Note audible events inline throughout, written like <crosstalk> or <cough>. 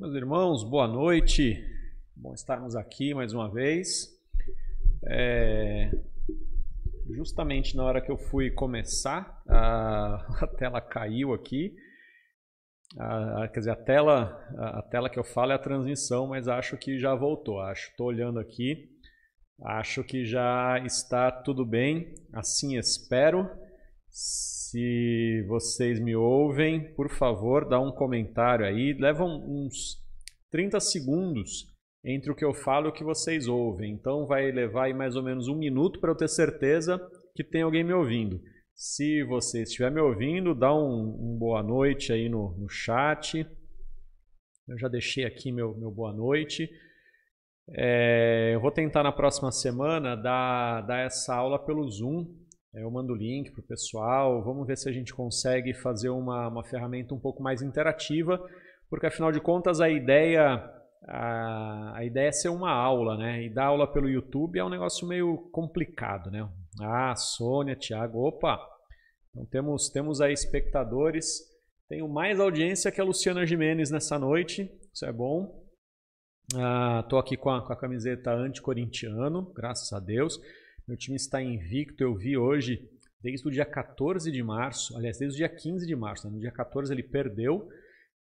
Meus irmãos, boa noite. Bom estarmos aqui mais uma vez. É... Justamente na hora que eu fui começar, a, <laughs> a tela caiu aqui. A, quer dizer, a tela, a, a, tela que eu falo é a transmissão, mas acho que já voltou. Acho, estou olhando aqui. Acho que já está tudo bem. Assim espero. Se vocês me ouvem, por favor, dá um comentário aí. Leva uns 30 segundos entre o que eu falo e o que vocês ouvem. Então vai levar aí mais ou menos um minuto para eu ter certeza que tem alguém me ouvindo. Se você estiver me ouvindo, dá um, um boa noite aí no, no, chat. Eu já deixei aqui meu, meu boa noite. É, eu vou tentar na próxima semana dar, dar essa aula pelo Zoom é, eu mando o link para o pessoal. Vamos ver se a gente consegue fazer uma, uma ferramenta um pouco mais interativa, porque afinal de contas a ideia a, a ideia é ser uma aula, né? E dar aula pelo YouTube é um negócio meio complicado, né? Ah, Sônia, Thiago, opa! Então temos, temos aí espectadores. Tenho mais audiência que a Luciana Jimenez nessa noite, isso é bom. Estou ah, aqui com a, com a camiseta anticorintiano, graças a Deus. Meu time está invicto. Eu vi hoje, desde o dia 14 de março, aliás, desde o dia 15 de março, né? no dia 14 ele perdeu.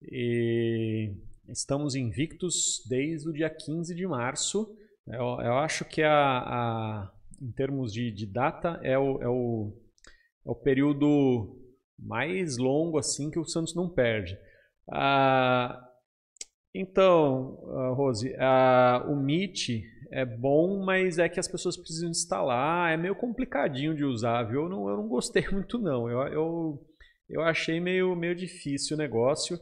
E estamos invictos desde o dia 15 de março. Eu, eu acho que a, a, em termos de, de data é o, é, o, é o período mais longo assim que o Santos não perde. Ah, então, ah, Rose, ah, o MIT é bom, mas é que as pessoas precisam instalar, é meio complicadinho de usar, viu? Eu não, eu não gostei <laughs> muito não, eu, eu, eu achei meio, meio difícil o negócio.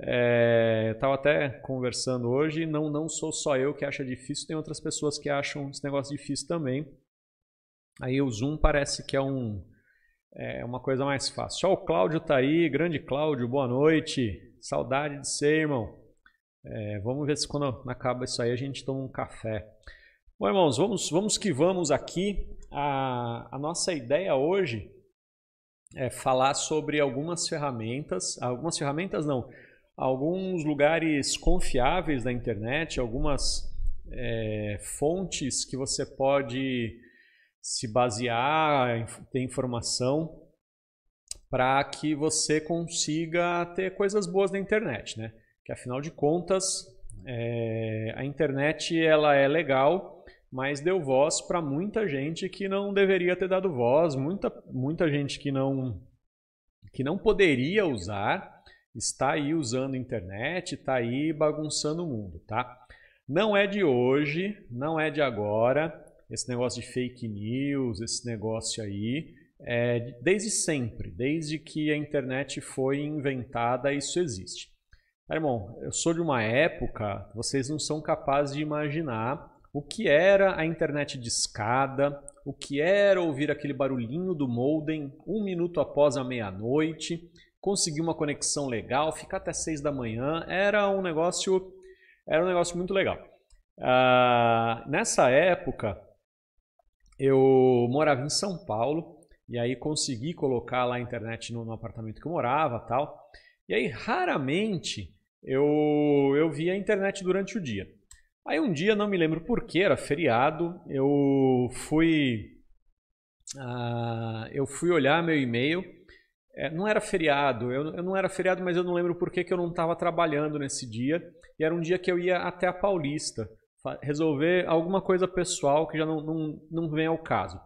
É, estava até conversando hoje, não, não sou só eu que acha difícil, tem outras pessoas que acham esse negócio difícil também. Aí o Zoom parece que é um é uma coisa mais fácil. o Cláudio tá aí, grande Cláudio, boa noite. Saudade de ser, irmão. É, vamos ver se quando acaba isso aí a gente toma um café. Bom, irmãos, vamos, vamos que vamos aqui. A, a nossa ideia hoje é falar sobre algumas ferramentas, algumas ferramentas não, alguns lugares confiáveis da internet, algumas é, fontes que você pode se basear, ter informação para que você consiga ter coisas boas na internet, né? que afinal de contas é, a internet ela é legal, mas deu voz para muita gente que não deveria ter dado voz, muita, muita gente que não, que não poderia usar, está aí usando internet, está aí bagunçando o mundo, tá? Não é de hoje, não é de agora, esse negócio de fake news, esse negócio aí, é, desde sempre, desde que a internet foi inventada, isso existe. Ah, irmão, eu sou de uma época, vocês não são capazes de imaginar o que era a internet de escada, o que era ouvir aquele barulhinho do modem um minuto após a meia-noite, conseguir uma conexão legal, ficar até seis da manhã, era um negócio, era um negócio muito legal. Ah, nessa época, eu morava em São Paulo e aí consegui colocar lá a internet no, no apartamento que eu morava tal. E aí raramente eu, eu vi a internet durante o dia. Aí um dia, não me lembro porquê, era feriado, eu fui, uh, eu fui olhar meu e-mail. É, não era feriado, eu, eu, não era feriado, mas eu não lembro porquê que eu não estava trabalhando nesse dia. E era um dia que eu ia até a Paulista resolver alguma coisa pessoal que já não, não, não vem ao caso.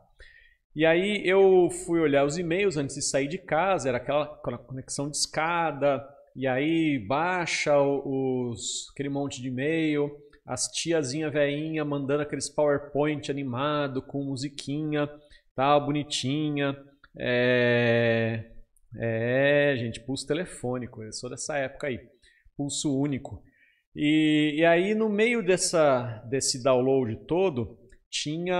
E aí eu fui olhar os e-mails antes de sair de casa, era aquela conexão de escada, e aí baixa os, aquele monte de e-mail, as tiazinha veinha mandando aqueles PowerPoint animado com musiquinha, tal, tá bonitinha. É, é, gente, pulso telefônico, eu sou dessa época aí, pulso único. E, e aí no meio dessa, desse download todo, tinha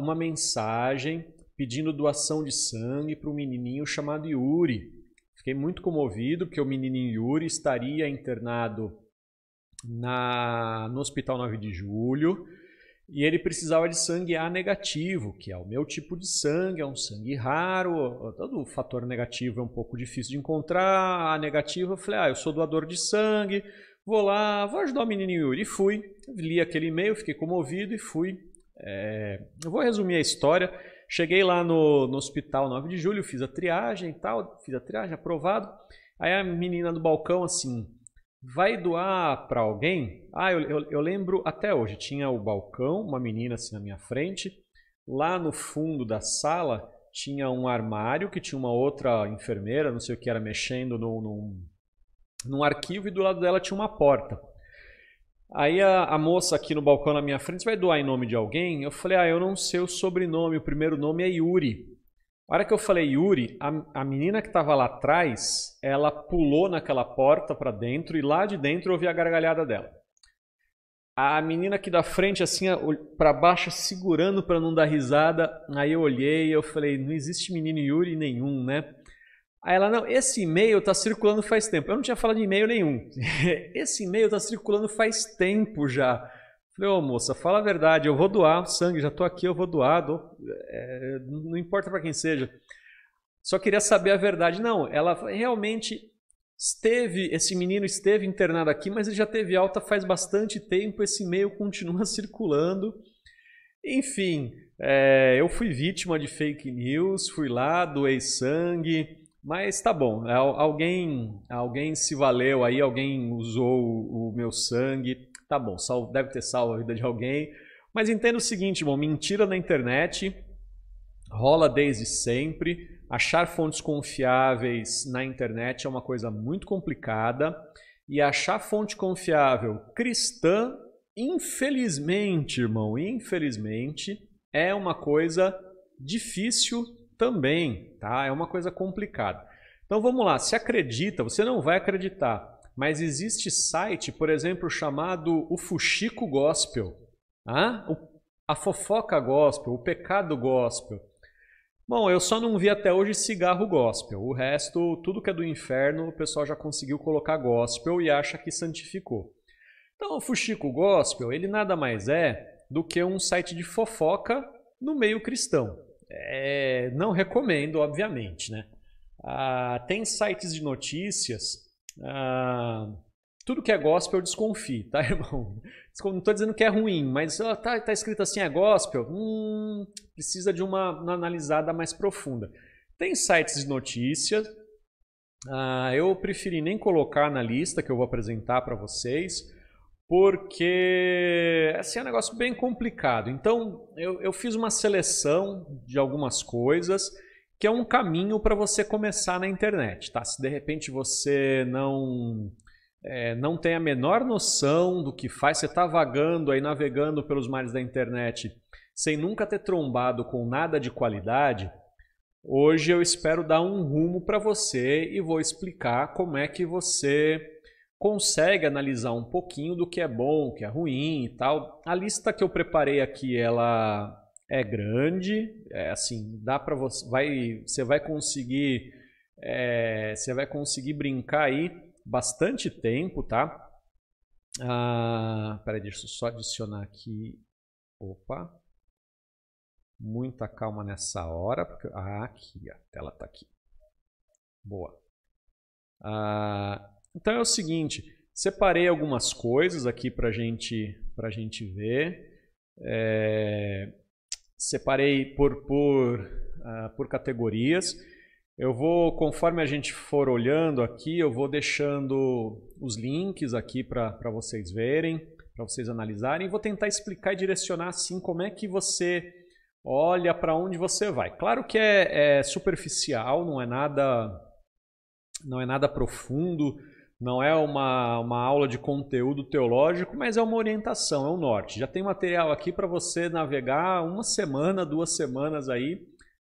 uma mensagem pedindo doação de sangue para um menininho chamado Yuri. Fiquei muito comovido porque o menininho Yuri estaria internado na, no Hospital 9 de Julho e ele precisava de sangue A negativo, que é o meu tipo de sangue, é um sangue raro, todo o fator negativo é um pouco difícil de encontrar. A negativa, eu falei, ah, eu sou doador de sangue, vou lá, vou ajudar o menininho Yuri. E fui, li aquele e-mail, fiquei comovido e fui. É... Eu vou resumir a história. Cheguei lá no, no hospital 9 de julho, fiz a triagem e tal, fiz a triagem, aprovado. Aí a menina do balcão assim, vai doar para alguém? Ah, eu, eu, eu, lembro até hoje, tinha o balcão, uma menina assim na minha frente, lá no fundo da sala tinha um armário que tinha uma outra enfermeira, não sei o que era, mexendo no, no, num arquivo e do lado dela tinha uma porta. Aí a, a, moça aqui no balcão na minha frente vai doar em nome de alguém? Eu falei, ah, eu não sei o sobrenome, o primeiro nome é Yuri. A hora que eu falei Yuri, a, a menina que estava lá atrás, ela pulou naquela porta para dentro e lá de dentro eu ouvi a gargalhada dela. A menina aqui da frente, assim, para baixo, segurando para não dar risada. Aí eu olhei e eu falei, não existe menino Yuri nenhum, né? Aí ela, não, esse e-mail está circulando faz tempo. Eu não tinha falado de e-mail nenhum. <laughs> esse e-mail está circulando faz tempo já. Falei, ô moça, fala a verdade, eu vou doar sangue, já estou aqui, eu vou doar, é, não importa para quem seja. Só queria saber a verdade. Não, ela realmente esteve, esse menino esteve internado aqui, mas ele já teve alta faz bastante tempo, esse e-mail continua <laughs> circulando. Enfim, é, eu fui vítima de fake news, fui lá, doei sangue, mas tá bom, alguém, alguém se valeu aí, alguém usou o, o meu sangue, tá bom, salvo, deve ter salvo a vida de alguém. Mas entenda o seguinte, irmão, mentira na internet rola desde sempre. Achar fontes confiáveis na internet é uma coisa muito complicada e achar fonte confiável cristã, infelizmente, irmão, infelizmente, é uma coisa difícil também, tá? É uma coisa complicada. Então vamos lá, se acredita, você não vai acreditar, mas existe site, por exemplo, chamado o Fuxico Gospel, tá? a fofoca gospel, o pecado gospel. Bom, eu só não vi até hoje cigarro gospel. O resto, tudo que é do inferno, o pessoal já conseguiu colocar gospel e acha que santificou. Então, o Fuxico Gospel, ele nada mais é do que um site de fofoca no meio cristão. É, não recomendo, obviamente, né? Ah, tem sites de notícias. Ah, tudo que é gospel eu desconfio, tá, <laughs> irmão? Não estou dizendo que é ruim, mas ó, tá, tá escrito assim, é gospel? Hum, precisa de uma, uma analisada mais profunda. Tem sites de notícias. Ah, eu preferi nem colocar na lista que eu vou apresentar para vocês, porque assim, é um negócio bem complicado. Então, eu, eu fiz uma seleção de algumas coisas que é um caminho para você começar na internet, tá? Se de repente você não é, não tem a menor noção do que faz, você está vagando aí, navegando pelos mares da internet sem nunca ter trombado com nada de qualidade, hoje eu espero dar um rumo para você e vou explicar como é que você consegue analisar um pouquinho do que é bom, o que é ruim e tal. A lista que eu preparei aqui, ela é grande, é assim, dá para você, vai, você vai conseguir, é, você vai conseguir brincar aí bastante tempo, tá? Ah, peraí, deixa eu só adicionar aqui. Opa. Muita calma nessa hora. Porque... Ah, aqui, a tela tá aqui. Boa. Ah, então é o seguinte, separei algumas coisas aqui para gente, a gente ver. É, separei por, por, uh, por categorias. Eu vou, conforme a gente for olhando aqui, eu vou deixando os links aqui para vocês verem, para vocês analisarem. Vou tentar explicar e direcionar assim como é que você olha para onde você vai. Claro que é, é, superficial, não é nada, não é nada profundo. Não é uma, uma aula de conteúdo teológico, mas é uma orientação, é um norte. Já tem material aqui para você navegar uma semana, duas semanas aí,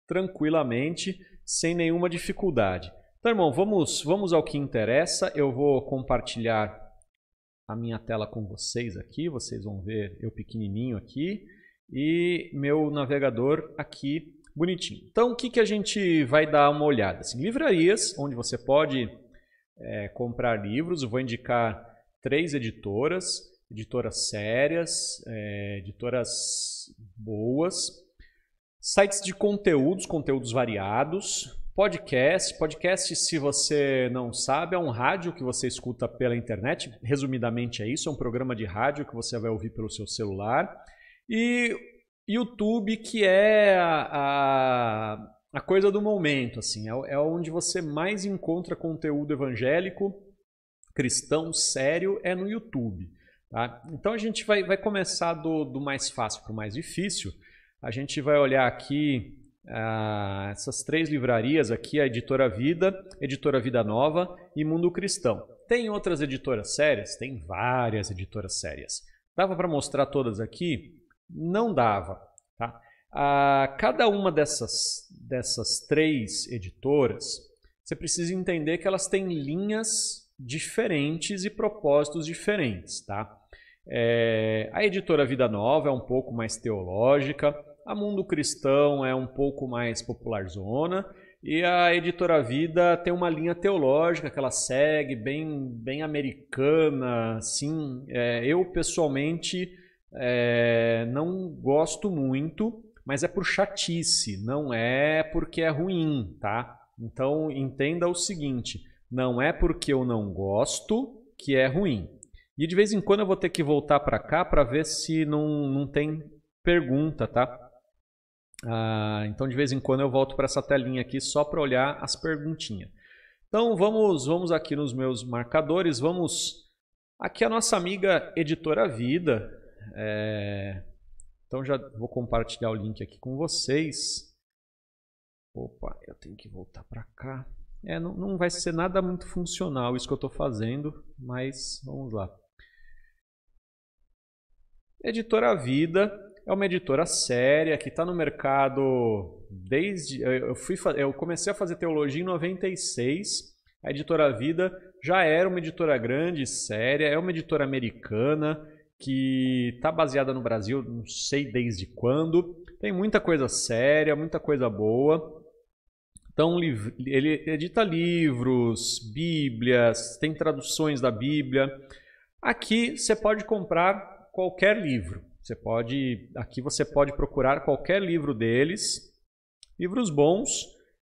tranquilamente, sem nenhuma dificuldade. Então, irmão, vamos, vamos ao que interessa. Eu vou compartilhar a minha tela com vocês aqui. Vocês vão ver eu pequenininho aqui e meu navegador aqui bonitinho. Então, o que, que a gente vai dar uma olhada? Assim, livrarias, onde você pode é, comprar livros. Eu vou indicar três editoras, editoras sérias, é, editoras boas, sites de conteúdos, conteúdos variados, podcast. Podcast, se você não sabe, é um rádio que você escuta pela internet. Resumidamente é isso, é um programa de rádio que você vai ouvir pelo seu celular. E YouTube, que é a, a a coisa do momento, assim, é, é onde você mais encontra conteúdo evangélico, cristão, sério, é no YouTube. Tá? Então a gente vai, vai começar do, do mais fácil para o mais difícil. A gente vai olhar aqui ah, essas três livrarias aqui, a Editora Vida, Editora Vida Nova e Mundo Cristão. Tem outras editoras sérias? Tem várias editoras sérias. Dava para mostrar todas aqui? Não dava. A cada uma dessas, dessas três editoras, você precisa entender que elas têm linhas diferentes e propósitos diferentes, tá? É, a editora Vida Nova é um pouco mais teológica, a Mundo Cristão é um pouco mais zona e a editora Vida tem uma linha teológica que ela segue, bem, bem americana, assim. É, eu pessoalmente é, não gosto muito, mas é por chatice, não é porque é ruim, tá? Então entenda o seguinte: não é porque eu não gosto que é ruim. E de vez em quando eu vou ter que voltar para cá para ver se não, não tem pergunta, tá? Ah, então de vez em quando eu volto para essa telinha aqui só para olhar as perguntinhas. Então vamos, vamos aqui nos meus marcadores, vamos aqui a nossa amiga Editora Vida. É... Então já vou compartilhar o link aqui com vocês. Opa, eu tenho que voltar para cá. É, não, não vai ser nada muito funcional isso que eu estou fazendo, mas vamos lá. Editora Vida, é uma editora séria que está no mercado desde eu fui eu comecei a fazer teologia em 96. A editora Vida já era uma editora grande, séria, é uma editora americana que está baseada no Brasil, não sei desde quando. Tem muita coisa séria, muita coisa boa. Então, ele edita livros, bíblias, tem traduções da Bíblia. Aqui você pode comprar qualquer livro. Você pode, aqui você pode procurar qualquer livro deles, livros bons.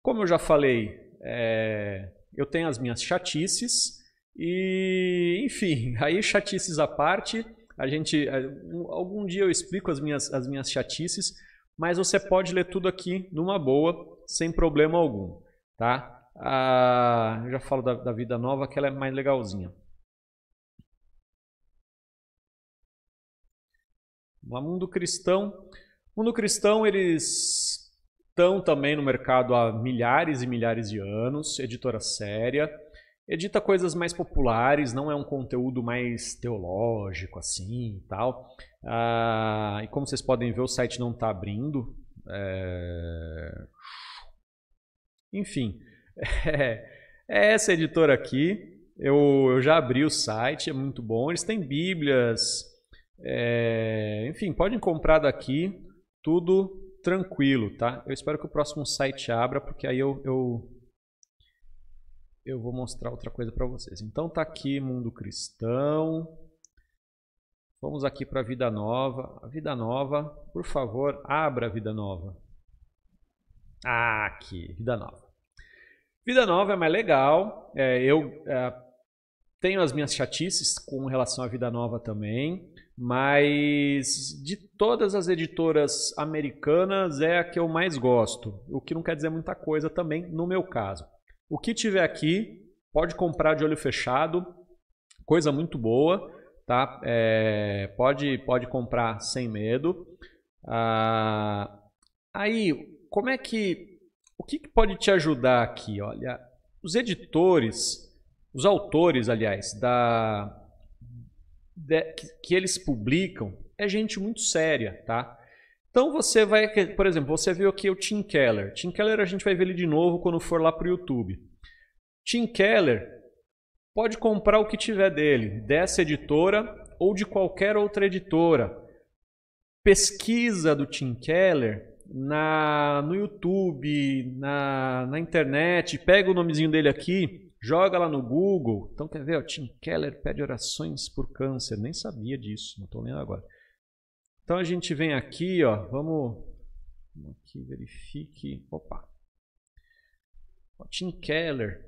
Como eu já falei, é, eu tenho as minhas chatices e, enfim, <laughs> aí chatices à parte, a gente, é, algum dia eu explico as minhas, as minhas chatices, mas você pode ler tudo aqui numa boa, sem problema algum, tá? Ah, eu já falo da, da vida nova, que ela é mais legalzinha. O mundo cristão, mundo cristão eles estão também no mercado há milhares e milhares de anos, editora séria edita coisas mais populares, não é um conteúdo mais teológico assim e tal. Ah, e como vocês podem ver, o site não está abrindo. É... Enfim, <laughs> é, essa editora aqui. Eu, eu já abri o site, é muito bom. Eles têm bíblias, é... enfim, podem comprar daqui, tudo tranquilo, tá? Eu espero que o próximo site abra, porque aí eu, eu eu vou mostrar outra coisa para vocês. Então tá aqui mundo cristão. Vamos aqui para a vida nova. A vida nova, por favor, abra a vida nova. Ah, aqui, vida nova. Vida nova é mais legal. É, eu é, tenho as minhas chatices com relação à vida nova também, mas de todas as editoras americanas é a que eu mais gosto. O que não quer dizer muita coisa também, no meu caso. O que tiver aqui, pode comprar de olho fechado, coisa muito boa, tá? É, pode, pode comprar sem medo. Ah, aí, como é que. O que, que pode te ajudar aqui? Olha, os editores, os autores, aliás, da, de, que, que eles publicam é gente muito séria, tá? Então você vai, por exemplo, você viu aqui o Tim Keller. Tim Keller a gente vai ver ele de novo quando for lá para o YouTube. Tim Keller pode comprar o que tiver dele, dessa editora ou de qualquer outra editora. Pesquisa do Tim Keller na, no YouTube, na, na internet, pega o nomezinho dele aqui, joga lá no Google. Então quer ver, o Tim Keller pede orações por câncer. Nem sabia disso, não estou lendo agora. Então a gente vem aqui, ó, vamos, vamos aqui verifique, opa. O Tim Keller.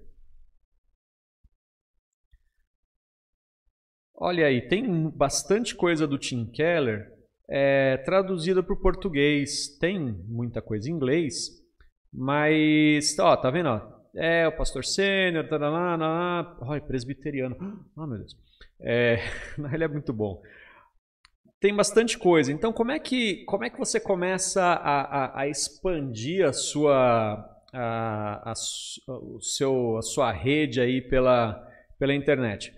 Olha aí, tem bastante coisa do Tim Keller é, traduzida para o português. Tem muita coisa em inglês, mas ó, tá vendo? Ó, é o pastor sênior, presbiteriano. Ah, meu Deus. É, <laughs> ele é muito bom tem bastante coisa. Então, como é que, como é que você começa a, a, a expandir a sua, a, a, o seu, a sua rede aí pela, pela internet?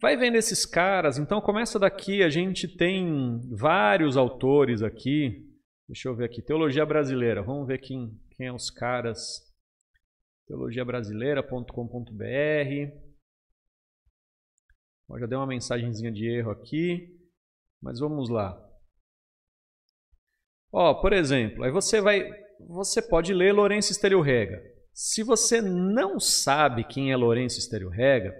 Vai vendo esses caras. Então, começa daqui. A gente tem vários autores aqui. Deixa eu ver aqui. Teologia Brasileira. Vamos ver quem, quem é os caras. teologiabrasileira.com.br. Já deu uma mensagenzinha de erro aqui. Mas vamos lá. Ó, por exemplo, aí você vai, você pode ler Lourenço Estereo-Rega. Se você não sabe quem é Lourenço Estereo-Rega,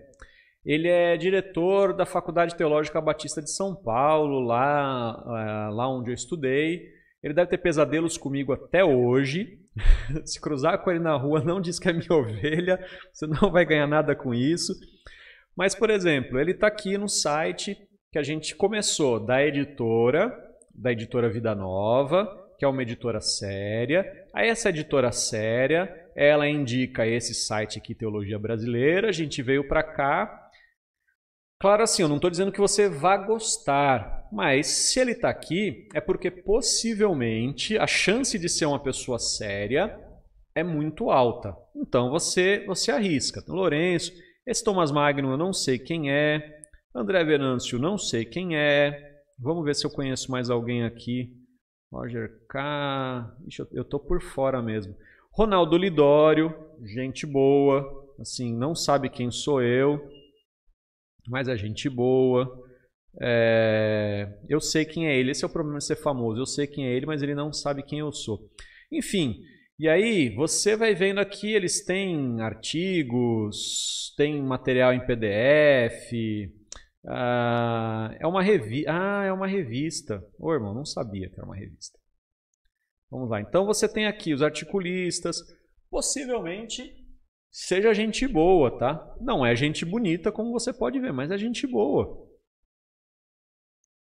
ele é diretor da Faculdade Teológica Batista de São Paulo, lá, eh, lá onde eu estudei. Ele deve ter pesadelos comigo até hoje. <laughs> Se cruzar com ele na rua, não diz que é minha <laughs> ovelha, você não vai ganhar nada com isso. Mas, por exemplo, ele está aqui no site que a gente começou da editora, da editora Vida Nova, que é uma editora séria. Aí essa editora séria, ela indica esse site aqui, Teologia Brasileira, a gente veio para cá. Claro assim, eu não estou dizendo que você vá gostar, mas se ele está aqui, é porque possivelmente a chance de ser uma pessoa séria é muito alta. Então você você arrisca. Então, Lourenço, esse Thomas Magno eu não sei quem é, André Venâncio, não sei quem é. Vamos ver se eu conheço mais alguém aqui. Roger K. Ixi, eu tô por fora mesmo. Ronaldo Lidório, gente boa. Assim, não sabe quem sou eu, mas é gente boa. É... Eu sei quem é ele. Esse é o problema de ser famoso. Eu sei quem é ele, mas ele não sabe quem eu sou. Enfim, e aí você vai vendo aqui, eles têm artigos, tem material em PDF, ah, é uma revista. Ah, é uma revista. Ô, irmão, não sabia que era uma revista. Vamos lá. Então você tem aqui os articulistas. Possivelmente seja gente boa, tá? Não é gente bonita, como você pode ver, mas é gente boa.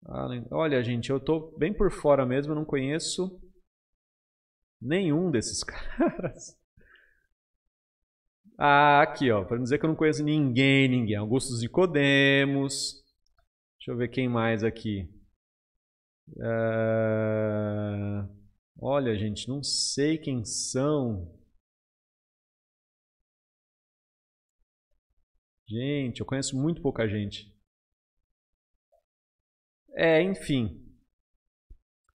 Ah, olha, gente, eu tô bem por fora mesmo, eu não conheço nenhum desses <laughs> caras. Ah, aqui, ó. para não dizer que eu não conheço ninguém, ninguém. Augusto Zicodemos, Deixa eu ver quem mais aqui. Uh... Olha, gente, não sei quem são. Gente, eu conheço muito pouca gente. É, enfim.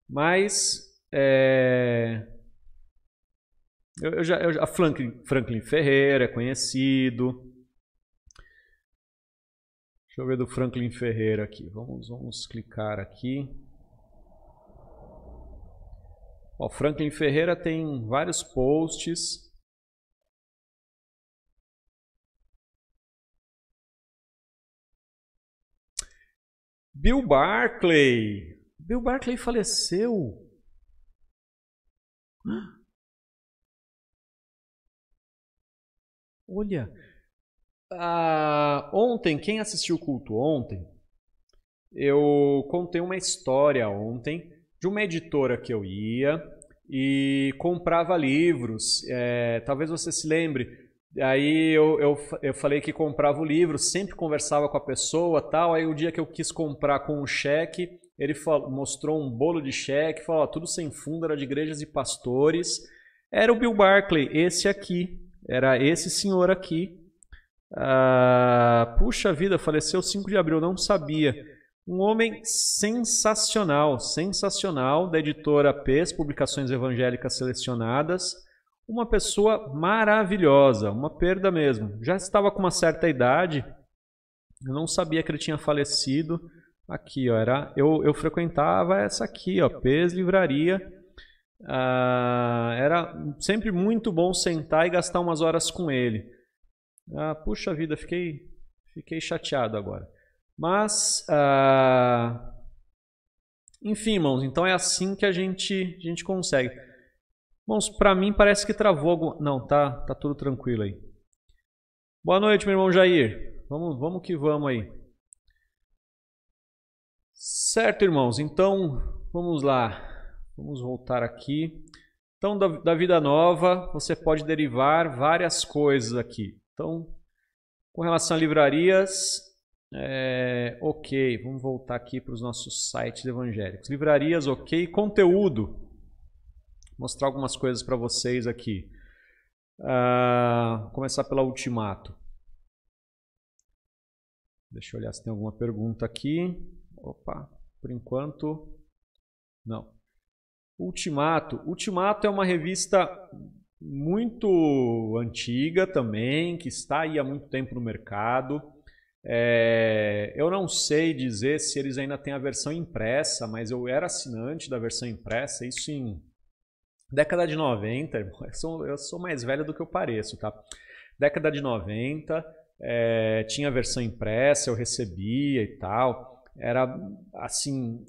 Mas. É... Eu, eu já, eu, a Franklin, Franklin Ferreira é conhecido. Deixa eu ver do Franklin Ferreira aqui. Vamos, vamos clicar aqui. O Franklin Ferreira tem vários posts. Bill Barclay. Bill Barclay faleceu. Olha, ah, ontem, quem assistiu o culto ontem, eu contei uma história ontem de uma editora que eu ia e comprava livros. É, talvez você se lembre. Aí eu, eu, eu falei que comprava o livro, sempre conversava com a pessoa tal. Aí o dia que eu quis comprar com um cheque, ele falou, mostrou um bolo de cheque, falou: ó, tudo sem fundo, era de igrejas e pastores. Era o Bill Barclay, esse aqui. Era esse senhor aqui. Ah, puxa vida, faleceu 5 de abril, não sabia. Um homem sensacional, sensacional, da editora PES, Publicações Evangélicas Selecionadas. Uma pessoa maravilhosa, uma perda mesmo. Já estava com uma certa idade, eu não sabia que ele tinha falecido. Aqui, ó, era, eu, eu frequentava essa aqui, ó, PES Livraria ah, era sempre muito bom sentar e gastar umas horas com ele. Ah, puxa vida, fiquei, fiquei chateado agora. Mas, ah, enfim, irmãos, então é assim que a gente, a gente consegue. Irmãos, para mim parece que travou alguma... Não, tá, tá tudo tranquilo aí. Boa noite, meu irmão Jair. Vamos, vamos que vamos aí. Certo, irmãos, então vamos lá. Vamos voltar aqui. Então, da, da vida nova, você pode derivar várias coisas aqui. Então, com relação a livrarias, é, ok, vamos voltar aqui para os nossos sites evangélicos. Livrarias, ok. Conteúdo. mostrar algumas coisas para vocês aqui. Uh, começar pela Ultimato. Deixa eu olhar se tem alguma pergunta aqui. Opa, por enquanto, não. Ultimato. Ultimato é uma revista muito antiga também, que está aí há muito tempo no mercado. É, eu não sei dizer se eles ainda têm a versão impressa, mas eu era assinante da versão impressa, isso em década de 90. Eu sou, eu sou mais velho do que eu pareço, tá? Década de 90, é, tinha a versão impressa, eu recebia e tal. Era assim,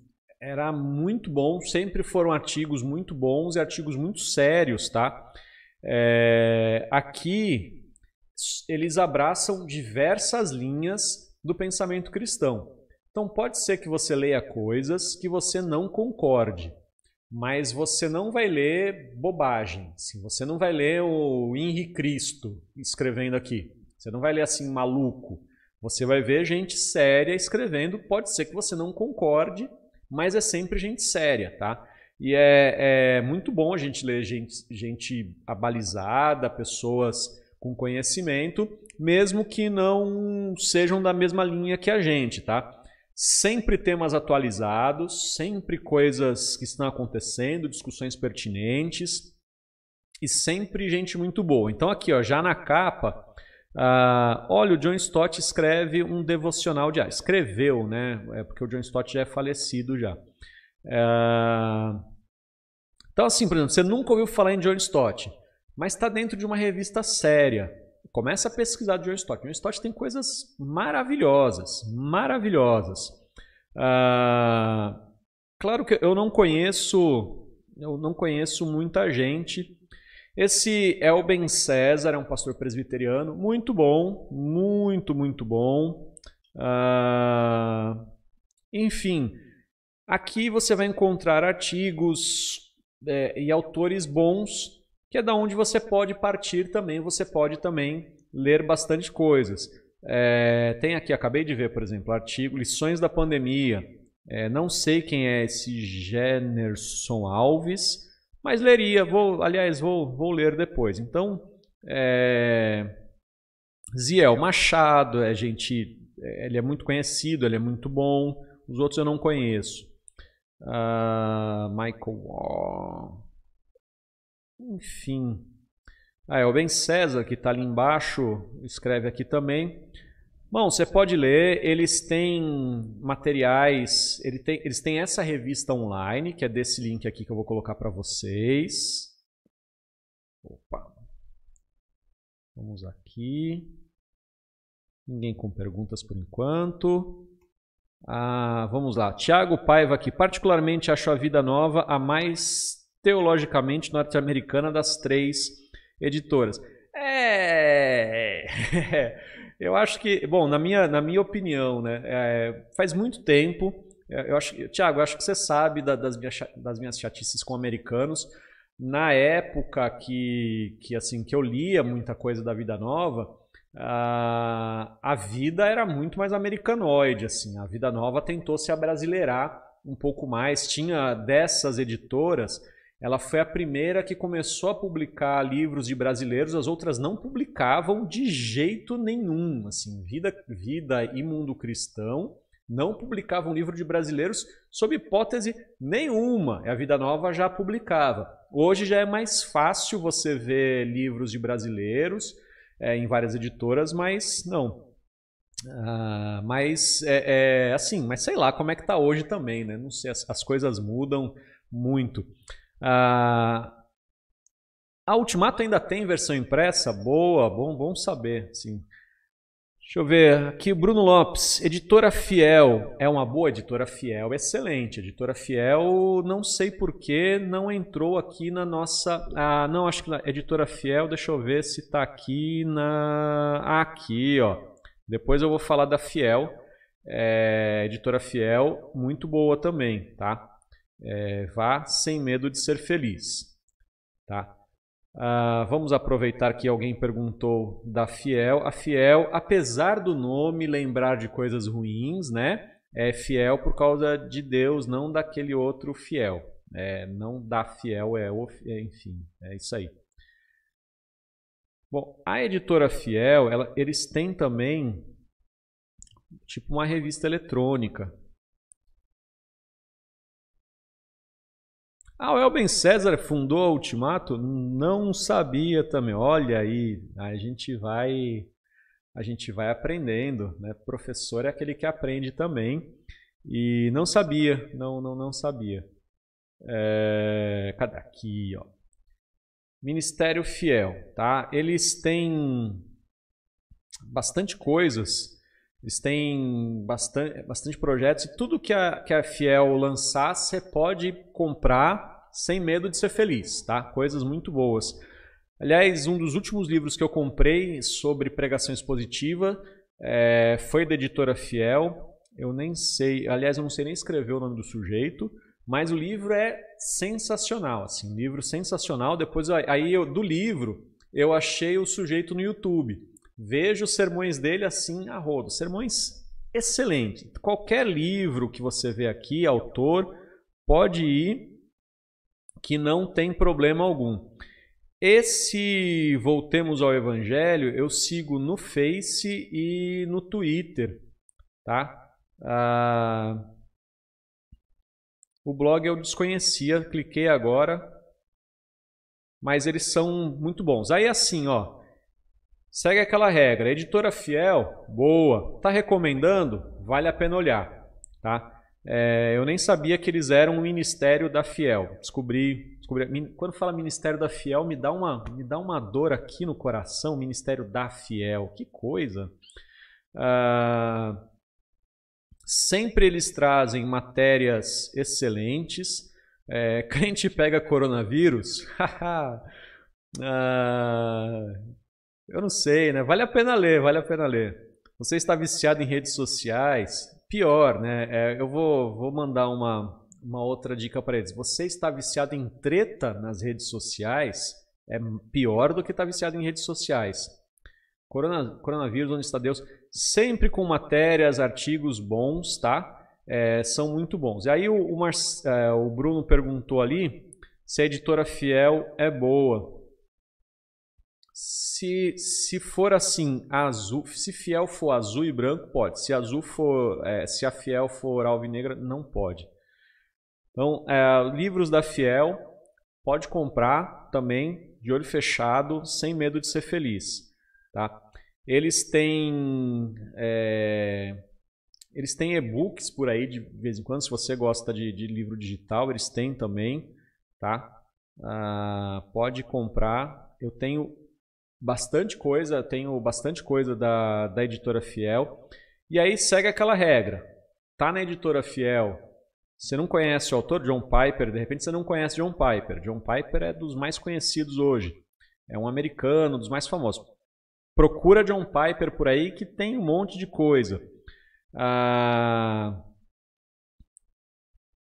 era muito bom, sempre foram artigos muito bons e artigos muito sérios, tá? É, aqui eles abraçam diversas linhas do pensamento cristão. Então pode ser que você leia coisas que você não concorde, mas você não vai ler bobagem. Assim, você não vai ler o Henri Cristo escrevendo aqui. Você não vai ler assim maluco. Você vai ver gente séria escrevendo. Pode ser que você não concorde, mas é sempre gente séria, tá? E é, é muito bom a gente ler gente, gente abalizada, pessoas com conhecimento, mesmo que não sejam da mesma linha que a gente, tá? Sempre temas atualizados, sempre coisas que estão acontecendo, discussões pertinentes e sempre gente muito boa. Então aqui, ó, já na capa, ah, olha, o John Stott escreve um devocional diário. De, ah, escreveu, né? É porque o John Stott já é falecido já. Ah, então, assim, por exemplo, você nunca ouviu falar em John Stott, mas está dentro de uma revista séria. Começa a pesquisar John Stott. John Stott tem coisas maravilhosas, maravilhosas. Ah, claro que eu não conheço, eu não conheço muita gente esse Elben César é um pastor presbiteriano, muito bom, muito, muito bom. Uh, enfim, aqui você vai encontrar artigos é, e autores bons, que é da onde você pode partir também, você pode também ler bastante coisas. É, tem aqui, acabei de ver, por exemplo, artigo Lições da Pandemia. É, não sei quem é esse Generson Alves, mas leria, vou, aliás, vou, vou ler depois. Então, é... Ziel Machado, a é gente, é, ele é muito conhecido, ele é muito bom. Os outros eu não conheço. Uh, Michael Wall. Enfim. Ah, é o Ben César, que está ali embaixo, escreve aqui também. Bom, você pode ler, eles têm materiais, ele tem, eles têm essa revista online, que é desse link aqui que eu vou colocar para vocês. Opa. Vamos aqui. Ninguém com perguntas por enquanto. Ah, vamos lá. Tiago Paiva aqui. Particularmente acho a Vida Nova a mais teologicamente norte-americana das três editoras. É. <laughs> é. Eu acho que, bom, na minha, na minha opinião, né, é, faz muito tempo, é, eu acho, Tiago, acho que você sabe da, das, minhas das minhas chatices com americanos. Na época que, que, assim, que eu lia muita coisa da vida nova, a, a vida era muito mais americanoide, assim. A vida nova tentou se abrasileirar um pouco mais. Tinha dessas editoras ela foi a primeira que começou a publicar livros de brasileiros, as outras não publicavam de jeito nenhum. Assim, Vida, vida e Mundo Cristão não publicavam livro de brasileiros sob hipótese nenhuma. A Vida Nova já publicava. Hoje já é mais fácil você ver livros de brasileiros é, em várias editoras, mas não. Ah, mas é, é, assim, mas sei lá como é que está hoje também, né? Não sei, as, as coisas mudam muito. Ah, a Ultimato ainda tem versão impressa? Boa, bom, bom saber. Sim. Deixa eu ver aqui, Bruno Lopes, editora Fiel, é uma boa editora Fiel, excelente. Editora Fiel, não sei por que não entrou aqui na nossa, ah, não, acho que na editora Fiel, deixa eu ver se está aqui na, ah, aqui, ó. Depois eu vou falar da Fiel, é, editora Fiel, muito boa também, tá? é, vá sem medo de ser feliz. Tá? Ah, vamos aproveitar que alguém perguntou da Fiel. A Fiel, apesar do nome lembrar de coisas ruins, né? É fiel por causa de Deus, não daquele outro fiel. É, não da fiel, é, é enfim, é isso aí. Bom, a editora Fiel, ela, eles têm também tipo uma revista eletrônica, Ah, o Elben César fundou a Ultimato? Não sabia também. Olha aí, a gente vai a gente vai aprendendo, né? Professor é aquele que aprende também. E não sabia, não, não, não sabia. É, cadê aqui, ó? Ministério Fiel, tá? Eles têm bastante coisas, eles têm bastante, bastante projetos e tudo que a, que a Fiel lançar, você pode comprar sem medo de ser feliz, tá? Coisas muito boas. Aliás, um dos últimos livros que eu comprei sobre pregação expositiva é, foi da editora Fiel. Eu nem sei, aliás, eu não sei nem escrever o nome do sujeito, mas o livro é sensacional, assim, livro sensacional. Depois, aí eu, do livro, eu achei o sujeito no YouTube. Vejo os sermões dele assim a rodo. Sermões excelentes. Qualquer livro que você vê aqui, autor, pode ir que não tem problema algum. Esse Voltemos ao Evangelho eu sigo no Face e no Twitter, tá? Ah, o blog eu desconhecia, cliquei agora, mas eles são muito bons. Aí assim, ó, segue aquela regra, editora fiel, boa, tá recomendando, vale a pena olhar, tá? É, eu nem sabia que eles eram o Ministério da Fiel. Descobri, descobri, Quando fala Ministério da Fiel, me dá, uma, me dá uma dor aqui no coração. Ministério da Fiel, que coisa! Ah, sempre eles trazem matérias excelentes. É, <laughs> crente pega coronavírus? ah, eu não sei, né? Vale a pena ler, vale a pena ler. Você está viciado em redes sociais? pior, né? É, eu vou, vou mandar uma, uma outra dica para eles. Você está viciado em treta nas redes sociais, é pior do que estar tá viciado em redes sociais. Corona, coronavírus, onde está Deus? Sempre com matérias, artigos bons, tá? É, são muito bons. E aí o, o, Mar, é, o Bruno perguntou ali se a editora Fiel é boa. Se, se for assim, azul, se fiel for azul e branco, pode. Se azul for, é, se a fiel for alvinegra, não pode. Então, é, livros da fiel, pode comprar também de olho fechado, sem medo de ser feliz, tá? Eles têm é, eles têm e-books por aí de vez em quando, se você gosta de, de livro digital, eles têm também, tá? Ah, pode comprar. Eu tenho bastante coisa, tenho bastante coisa da, da editora Fiel. E aí segue aquela regra. Tá na editora Fiel, você não conhece o autor John Piper, de repente você não conhece John Piper. John Piper é dos mais conhecidos hoje. É um americano, dos mais famosos. Procura John Piper por aí que tem um monte de coisa. Ah...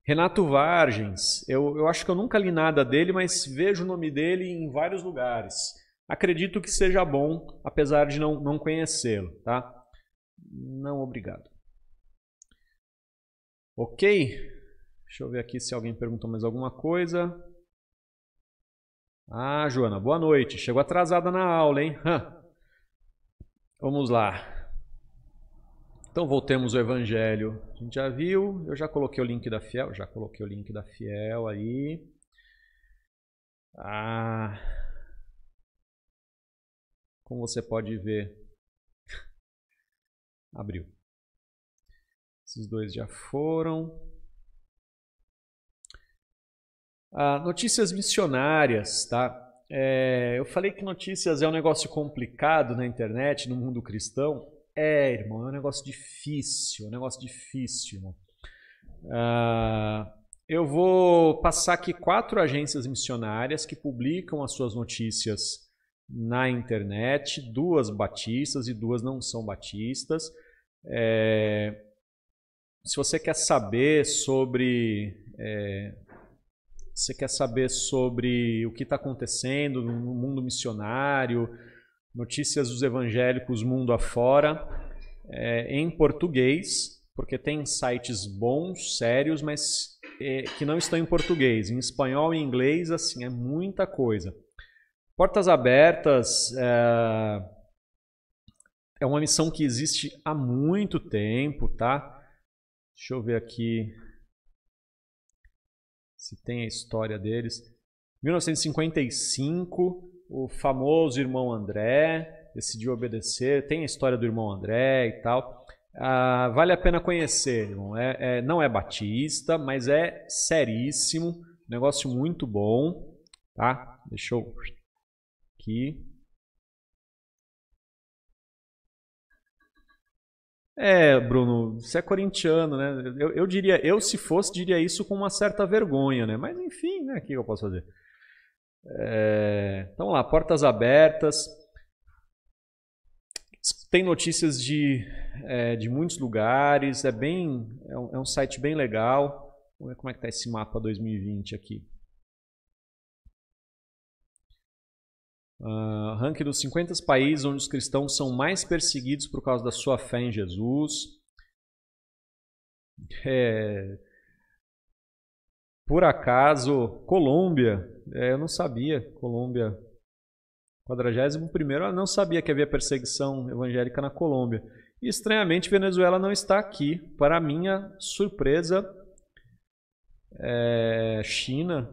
Renato Vargens, eu, eu acho que eu nunca li nada dele, mas vejo o nome dele em vários lugares. Acredito que seja bom, apesar de não, não conhecê-lo, tá? Não, obrigado. Ok? Deixa eu ver aqui se alguém perguntou mais alguma coisa. Ah, Joana, boa noite. Chegou atrasada na aula, hein? Vamos lá. Então voltemos ao Evangelho. A gente já viu, eu já coloquei o link da Fiel, já coloquei o link da Fiel aí. Ah, como você pode ver, <laughs> abriu. Esses dois já foram. Ah, notícias missionárias, tá? É, eu falei que notícias é um negócio complicado na internet, no mundo cristão. É, irmão, é um negócio difícil, é um negócio difícil, irmão. Ah, eu vou passar aqui quatro agências missionárias que publicam as suas notícias na internet, duas batistas e duas não são batistas. É, se você quer saber sobre é, você quer saber sobre o que está acontecendo no mundo missionário, notícias dos evangélicos mundo afora, é, em português, porque tem sites bons, sérios, mas é, que não estão em português. Em espanhol e inglês, assim, é muita coisa. Portas Abertas é, é uma missão que existe há muito tempo, tá? Deixa eu ver aqui se tem a história deles. 1955, o famoso irmão André decidiu obedecer. Tem a história do irmão André e tal. Ah, vale a pena conhecer, irmão. É, é, não é batista, mas é seríssimo. Negócio muito bom, tá? Deixa eu aqui. É, Bruno, você é corintiano, né? Eu, eu, diria, eu se fosse, diria isso com uma certa vergonha, né? Mas enfim, né? O que eu posso fazer? É, então lá, portas abertas. Tem notícias de, é, de muitos lugares. É bem, é um, é um site bem legal. Como é que está esse mapa 2020 aqui? Uh, ranking dos 50 países onde os cristãos são mais perseguidos por causa da sua fé em Jesus. É, por acaso, Colômbia, é, eu não sabia, Colômbia, 41 eu não sabia que havia perseguição evangélica na Colômbia. E, estranhamente, Venezuela não está aqui. Para minha surpresa, é, China,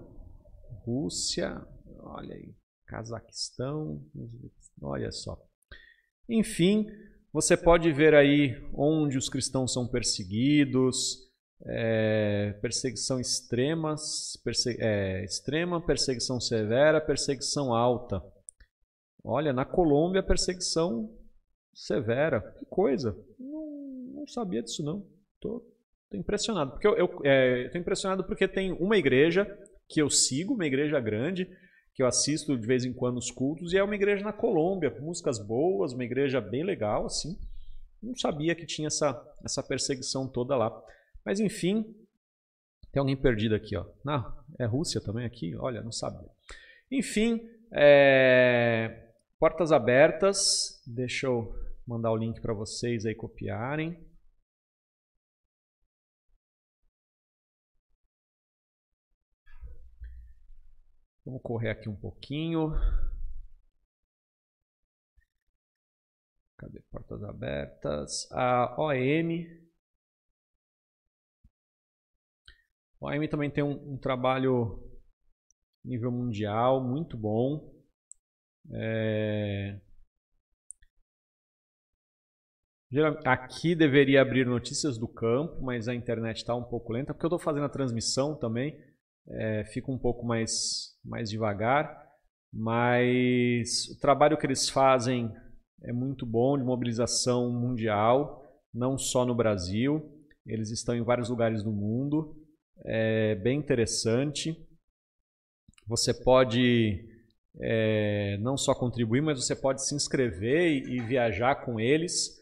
Rússia, olha aí, Cazaquistão, olha só. Enfim, você pode ver aí onde os cristãos são perseguidos, é, perseguição extremas, perse é, extrema, perseguição severa, perseguição alta. Olha, na Colômbia, perseguição severa. Que coisa! Não, não sabia disso, não. Tô, tô impressionado. Porque eu, eu é, tô impressionado porque tem uma igreja que eu sigo, uma igreja grande, que eu assisto de vez em quando os cultos, e é uma igreja na Colômbia, com músicas boas, uma igreja bem legal, assim. Não sabia que tinha essa, essa perseguição toda lá. Mas enfim, tem alguém perdido aqui, ó. na é Rússia também aqui? Olha, não sabia. Enfim, é... portas abertas. Deixa eu mandar o link para vocês aí copiarem. Vamos correr aqui um pouquinho. Cadê portas abertas? A OM. A OM também tem um, um trabalho nível mundial muito bom. É... Aqui deveria abrir notícias do campo, mas a internet está um pouco lenta, porque eu estou fazendo a transmissão também é, fica um pouco mais, mais devagar, mas o trabalho que eles fazem é muito bom de mobilização mundial, não só no Brasil, eles estão em vários lugares do mundo, é bem interessante. Você pode é, não só contribuir, mas você pode se inscrever e, e viajar com eles.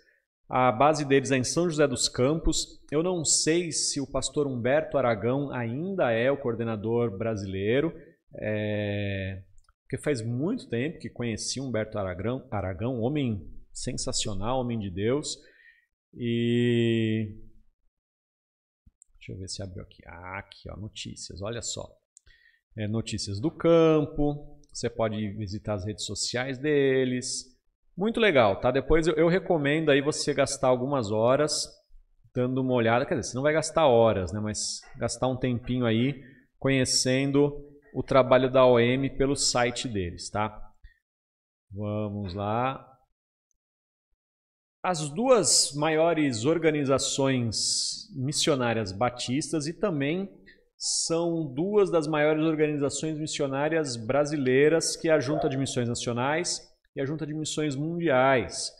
A base deles é em São José dos Campos. Eu não sei se o pastor Humberto Aragão ainda é o coordenador brasileiro, é... porque faz muito tempo que conheci Humberto Aragão, Aragão, homem sensacional, homem de Deus. E deixa eu ver se abriu aqui. Ah, aqui, ó, notícias. Olha só, é, notícias do campo. Você pode visitar as redes sociais deles. Muito legal, tá? Depois eu, eu recomendo aí você gastar algumas horas dando uma olhada. Quer dizer, você não vai gastar horas, né? Mas gastar um tempinho aí conhecendo o trabalho da OM pelo site deles, tá? Vamos lá. As duas maiores organizações missionárias batistas e também são duas das maiores organizações missionárias brasileiras, que é a Junta de Missões Nacionais e a Junta de Missões Mundiais.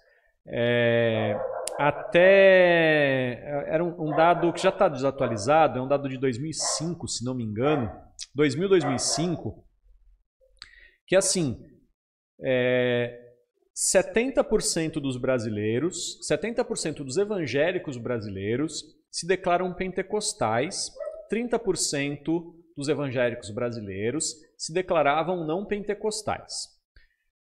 É, até é, era um, um, dado que já está desatualizado, é um dado de 2005, se não me engano, 2000, 2005, que assim, é, 70% dos brasileiros, 70% dos evangélicos brasileiros se declaram pentecostais, 30% dos evangélicos brasileiros se declaravam não pentecostais.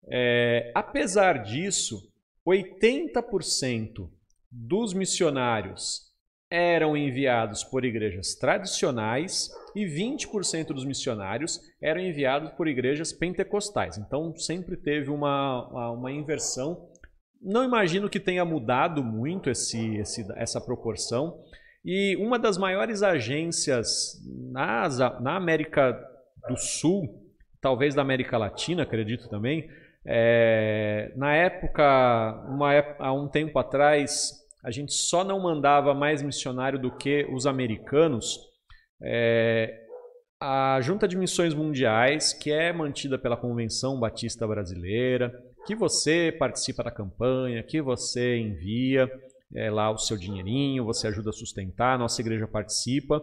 É, apesar disso, 80% dos missionários eram enviados por igrejas tradicionais e 20% dos missionários eram enviados por igrejas pentecostais. Então sempre teve uma, uma, uma inversão. Não imagino que tenha mudado muito esse, esse, essa proporção. E uma das maiores agências na América do Sul, talvez da América Latina, acredito também, é, na época, uma, há um tempo atrás, a gente só não mandava mais missionário do que os americanos. É, a Junta de Missões Mundiais, que é mantida pela Convenção Batista Brasileira, que você participa da campanha, que você envia é, lá o seu dinheirinho, você ajuda a sustentar, nossa igreja participa.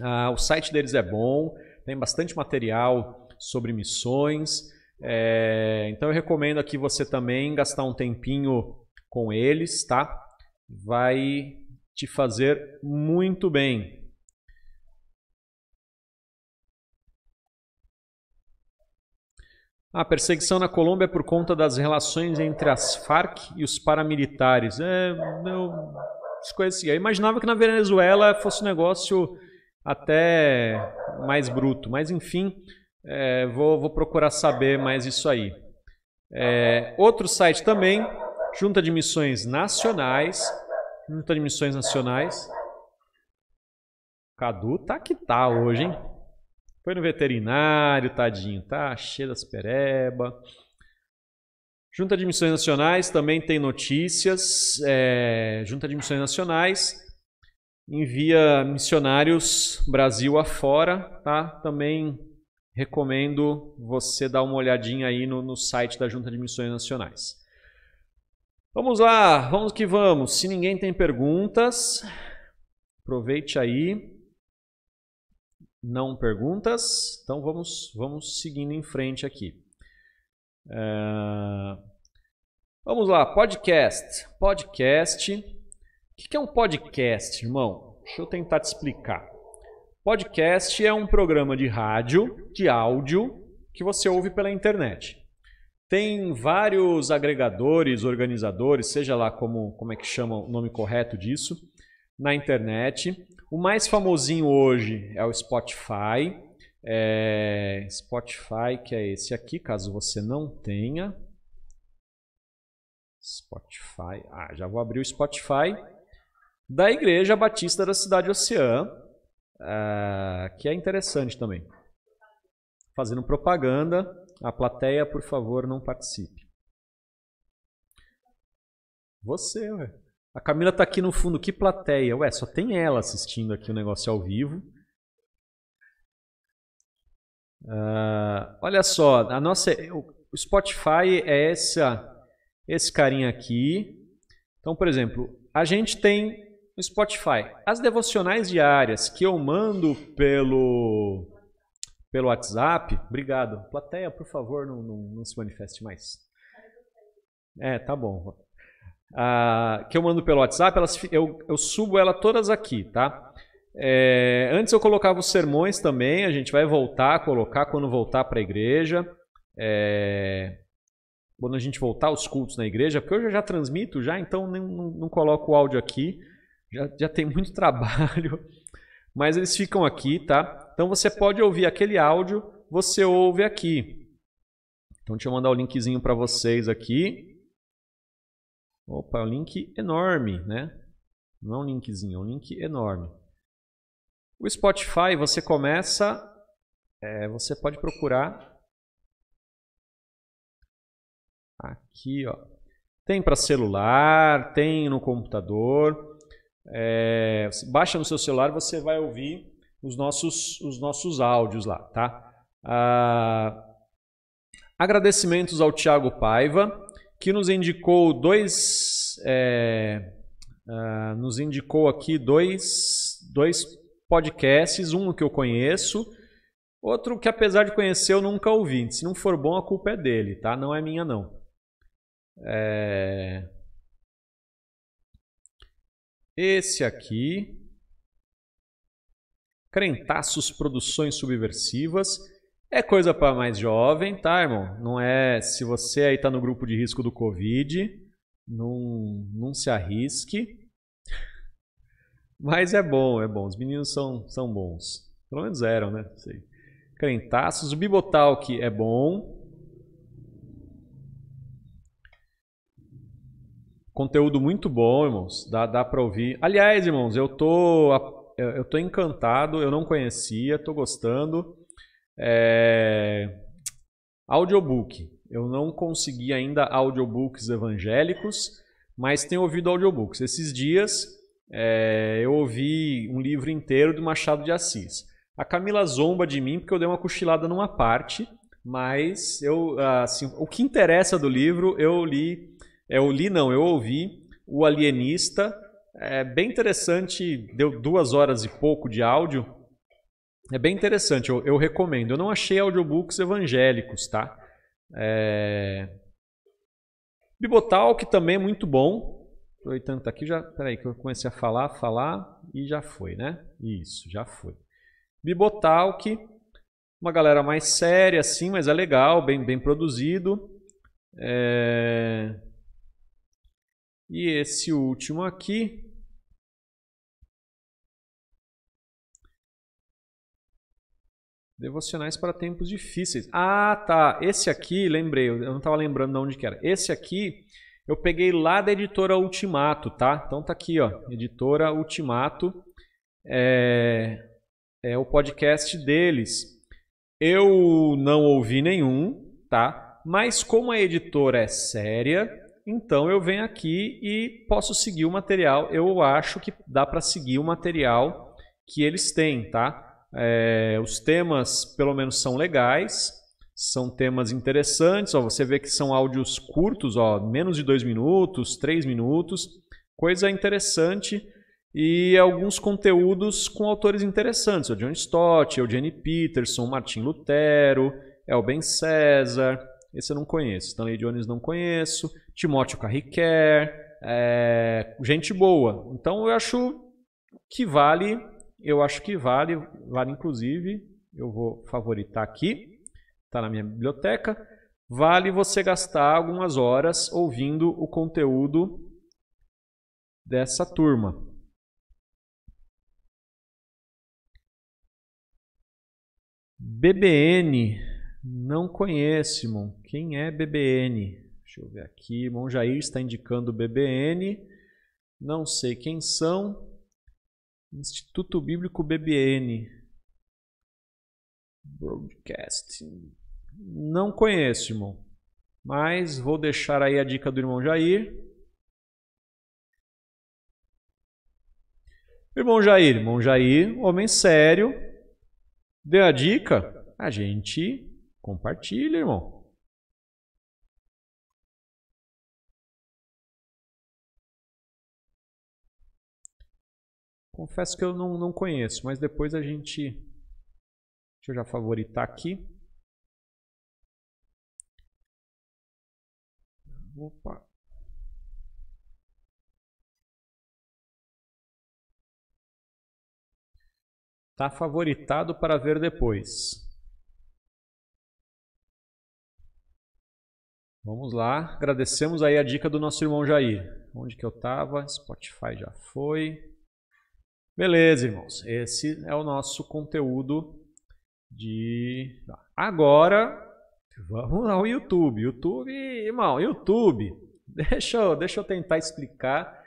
Ah, o site deles é bom, tem bastante material sobre missões. É, então eu recomendo aqui você também gastar um tempinho com eles, tá? Vai te fazer muito bem. A perseguição na Colômbia é por conta das relações entre as Farc e os paramilitares. É, eu desconhecia. Eu imaginava que na Venezuela fosse um negócio até mais bruto, mas enfim, é, vou, vou, procurar saber mais isso aí. É, outro site também, Junta de Missões Nacionais. Junta de Missões Nacionais. Cadu tá que tá hoje, hein? Foi no veterinário, tadinho, tá cheio das pereba. Junta de Missões Nacionais também tem notícias. É, Junta de Missões Nacionais envia missionários Brasil afora, tá? Também recomendo você dar uma olhadinha aí no, no site da Junta de Missões Nacionais. Vamos lá, vamos que vamos. Se ninguém tem perguntas, aproveite aí. Não perguntas, então vamos, vamos seguindo em frente aqui. É, vamos lá, podcast. Podcast. O que é um podcast, irmão? Deixa eu tentar te explicar. Podcast é um programa de rádio, de áudio, que você ouve pela internet. Tem vários agregadores, organizadores, seja lá como, como é que chama o nome correto disso, na internet. O mais famosinho hoje é o Spotify. É Spotify, que é esse aqui, caso você não tenha. Spotify. Ah, já vou abrir o Spotify da Igreja Batista da Cidade Oceã ah, que é interessante também. Fazendo propaganda, a plateia, por favor, não participe. Você, ué. A Camila está aqui no fundo, que plateia? Ué, só tem ela assistindo aqui o negócio ao vivo. Uh, olha só, a nossa, o Spotify é essa, esse carinha aqui. Então, por exemplo, a gente tem no Spotify. As devocionais diárias que eu mando pelo pelo WhatsApp. Obrigado. Plateia, por favor, não, não, não se manifeste mais. É, tá bom. Ah, que eu mando pelo WhatsApp, elas, eu, eu subo ela todas aqui, tá? É, antes eu colocava os sermões também, a gente vai voltar a colocar quando voltar para a igreja. É, quando a gente voltar aos cultos na igreja, porque hoje eu já transmito, já então não, não coloco o áudio aqui já, já tem muito <laughs> trabalho, mas eles ficam aqui, tá? Então você pode ouvir aquele áudio, você ouve aqui. Então deixa eu mandar o linkzinho para vocês aqui. Opa, é um link enorme, né? Não é um linkzinho, é um link enorme. O Spotify, você começa, é, você pode procurar aqui, ó. Tem para celular, tem no computador. É, baixa no seu celular, você vai ouvir os nossos, os nossos áudios lá, tá? Ah, agradecimentos ao Tiago Paiva, que nos indicou dois. É, ah, nos indicou aqui dois, dois podcasts, um que eu conheço. Outro que, apesar de conhecer, eu nunca ouvi. Se não for bom, a culpa é dele, tá? Não é minha, não. É... Esse aqui. Crentaços Produções Subversivas. É coisa para mais jovem, tá, irmão? Não é. Se você aí tá no grupo de risco do Covid, não, não se arrisque. Mas é bom, é bom. Os meninos são, são bons. Pelo menos eram, né? Sei. Crentaços. O Bibotalk é bom. Conteúdo muito bom, irmãos. Dá, dá para ouvir. Aliás, irmãos, eu tô, eu tô encantado. Eu não conhecia, tô gostando. É... Audiobook. Eu não consegui ainda audiobooks evangélicos, mas tenho ouvido audiobooks. Esses dias é... eu ouvi um livro inteiro do Machado de Assis. A Camila zomba de mim porque eu dei uma cochilada numa parte, mas eu assim, o que interessa do livro eu li eu li, não, eu ouvi o alienista. É bem interessante, deu duas horas e pouco de áudio. É bem interessante, eu, eu recomendo. Eu não achei audiobooks evangélicos, tá? É... Bibotal, que também é muito bom. O Eitan tá aqui já. Peraí, que eu comecei a falar, falar e já foi, né? Isso, já foi. Bibotalk, uma galera mais séria, assim, mas é legal, bem, bem produzido. É... E esse último aqui. Devocionais para tempos difíceis. Ah, tá. Esse aqui, lembrei, eu não estava lembrando de onde que era. Esse aqui eu peguei lá da editora Ultimato, tá? Então tá aqui, ó. Editora Ultimato. É, é o podcast deles. Eu não ouvi nenhum, tá? Mas como a editora é séria, então eu venho aqui e posso seguir o material. Eu acho que dá para seguir o material que eles têm, tá? É, os temas, pelo menos, são legais, são temas interessantes. Ó, você vê que são áudios curtos, ó, menos de dois minutos, três minutos, coisa interessante. E alguns conteúdos com autores interessantes, o John Stott, o Jenny Peterson, Martin Lutero, Elben César. Esse eu não conheço. Stanley Jones não conheço. Timóteo Carriquer, é, gente boa. Então eu acho que vale, eu acho que vale, vale inclusive, eu vou favoritar aqui, está na minha biblioteca, vale você gastar algumas horas ouvindo o conteúdo dessa turma. BBN, não conheço, irmão. Quem é BBN? Deixa eu ver aqui. Bom, Jair está indicando o BBN. Não sei quem são. Instituto Bíblico BBN. Broadcasting. Não conheço, irmão. Mas vou deixar aí a dica do irmão Jair. Irmão Jair, irmão Jair, homem sério, deu a dica, a gente compartilha, irmão. Confesso que eu não, não conheço, mas depois a gente. Deixa eu já favoritar aqui. Opa. Tá favoritado para ver depois. Vamos lá. Agradecemos aí a dica do nosso irmão Jair. Onde que eu tava? Spotify já foi. Beleza, irmãos. Esse é o nosso conteúdo de. Tá. Agora vamos ao YouTube. YouTube, irmão, YouTube. <laughs> Deixa eu, deixa eu tentar explicar.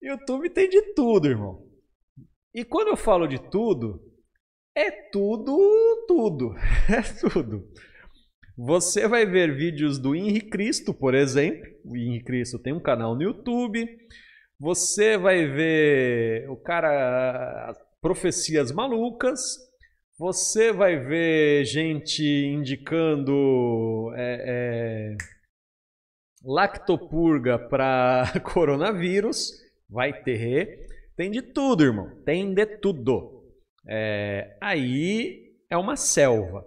YouTube tem de tudo, irmão. E quando eu falo de tudo, é tudo, tudo. <laughs> É tudo. Você vai ver vídeos do Henri Cristo, por exemplo. O Henri Cristo tem um canal no YouTube. Você vai ver o cara profecias malucas, você vai ver gente indicando é, é, lactopurga para <laughs> coronavírus, vai ter. Tem de tudo, irmão. Tem de tudo. É, aí é uma selva.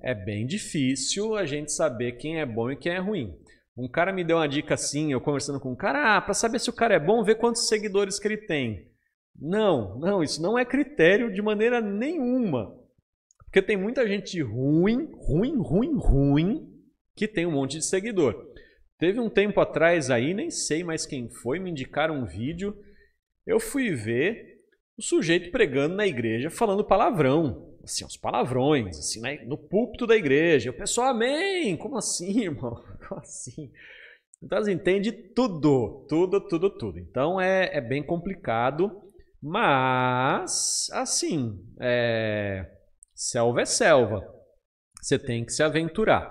É bem difícil a gente saber quem é bom e quem é ruim. Um cara me deu uma dica assim, eu conversando com um cara, ah, para saber se o cara é bom, ver quantos seguidores que ele tem. Não, não, isso não é critério de maneira nenhuma. Porque tem muita gente ruim, ruim, ruim, ruim, que tem um monte de seguidor. Teve um tempo atrás aí, nem sei mais quem foi, me indicaram um vídeo. Eu fui ver o sujeito pregando na igreja falando palavrão assim, uns palavrões, assim, né? no púlpito da igreja. O pessoal, amém! Como assim, <laughs> irmão? Como assim? Então, elas entendem tudo, tudo, tudo, tudo. Então, é, é bem complicado, mas, assim, é, selva é selva. Você tem que se aventurar.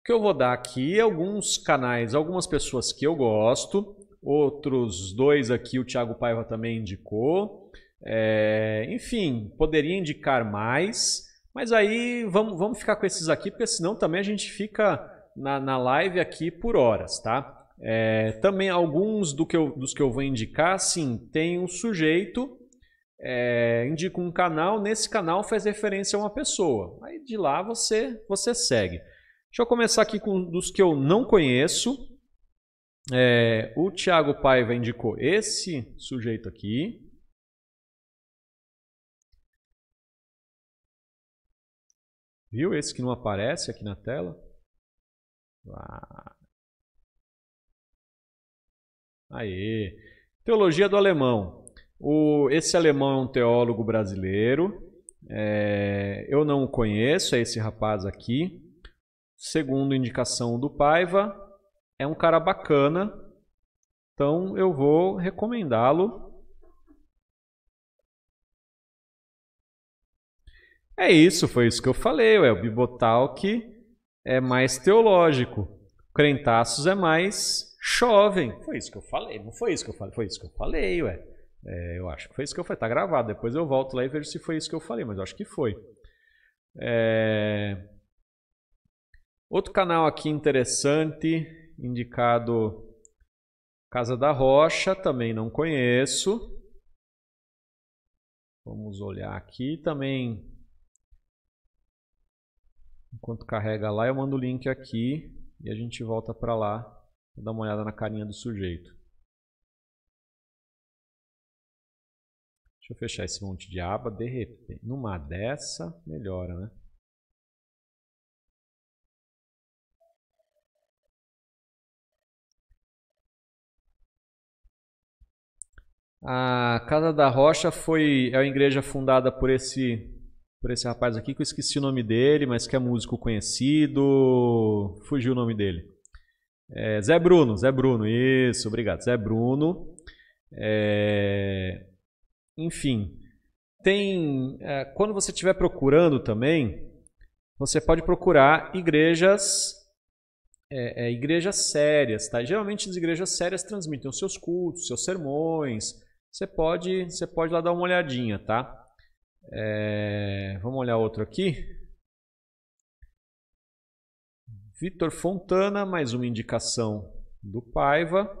O que eu vou dar aqui é alguns canais, algumas pessoas que eu gosto, outros dois aqui o Thiago Paiva também indicou. É, enfim, poderia indicar mais, mas aí vamos, vamos ficar com esses aqui, porque senão também a gente fica na, na live aqui por horas, tá? É, também alguns do que eu, dos que eu vou indicar, sim, tem um sujeito, é, indica um canal, nesse canal faz referência a uma pessoa. Aí de lá você, você segue. Deixa eu começar aqui com dos que eu não conheço. É, o Thiago Paiva indicou esse sujeito aqui. Viu esse que não aparece aqui na tela? Aí. Teologia do alemão. O, esse alemão é um teólogo brasileiro. É, eu não o conheço, é esse rapaz aqui. Segundo indicação do Paiva, é um cara bacana. Então eu vou recomendá-lo É isso, foi isso que eu falei. É o Bibotalk é mais teológico. Crentaços é mais jovem. Foi isso que eu falei. Não foi isso que eu falei. Foi isso que eu falei, ué. É, eu acho que foi isso que eu falei. Tá gravado. Depois eu volto lá e vejo se foi isso que eu falei, mas eu acho que foi. É... Outro canal aqui interessante, indicado Casa da Rocha, também não conheço. Vamos olhar aqui também. Enquanto carrega lá, eu mando o link aqui e a gente volta para lá para dar uma olhada na carinha do sujeito. Deixa eu fechar esse monte de aba. De repente, numa dessa, melhora, né? A Casa da Rocha foi é uma igreja fundada por esse por esse rapaz aqui que eu esqueci o nome dele, mas que é músico conhecido. Fugiu o nome dele. É, Zé Bruno, Zé Bruno, isso, obrigado. Zé Bruno. É, enfim, tem. É, quando você estiver procurando também, você pode procurar igrejas. É, é, igrejas sérias, tá? Geralmente as igrejas sérias transmitem os seus cultos, seus sermões. Você pode, você pode lá dar uma olhadinha, tá? É, vamos olhar outro aqui. Vitor Fontana, mais uma indicação do Paiva.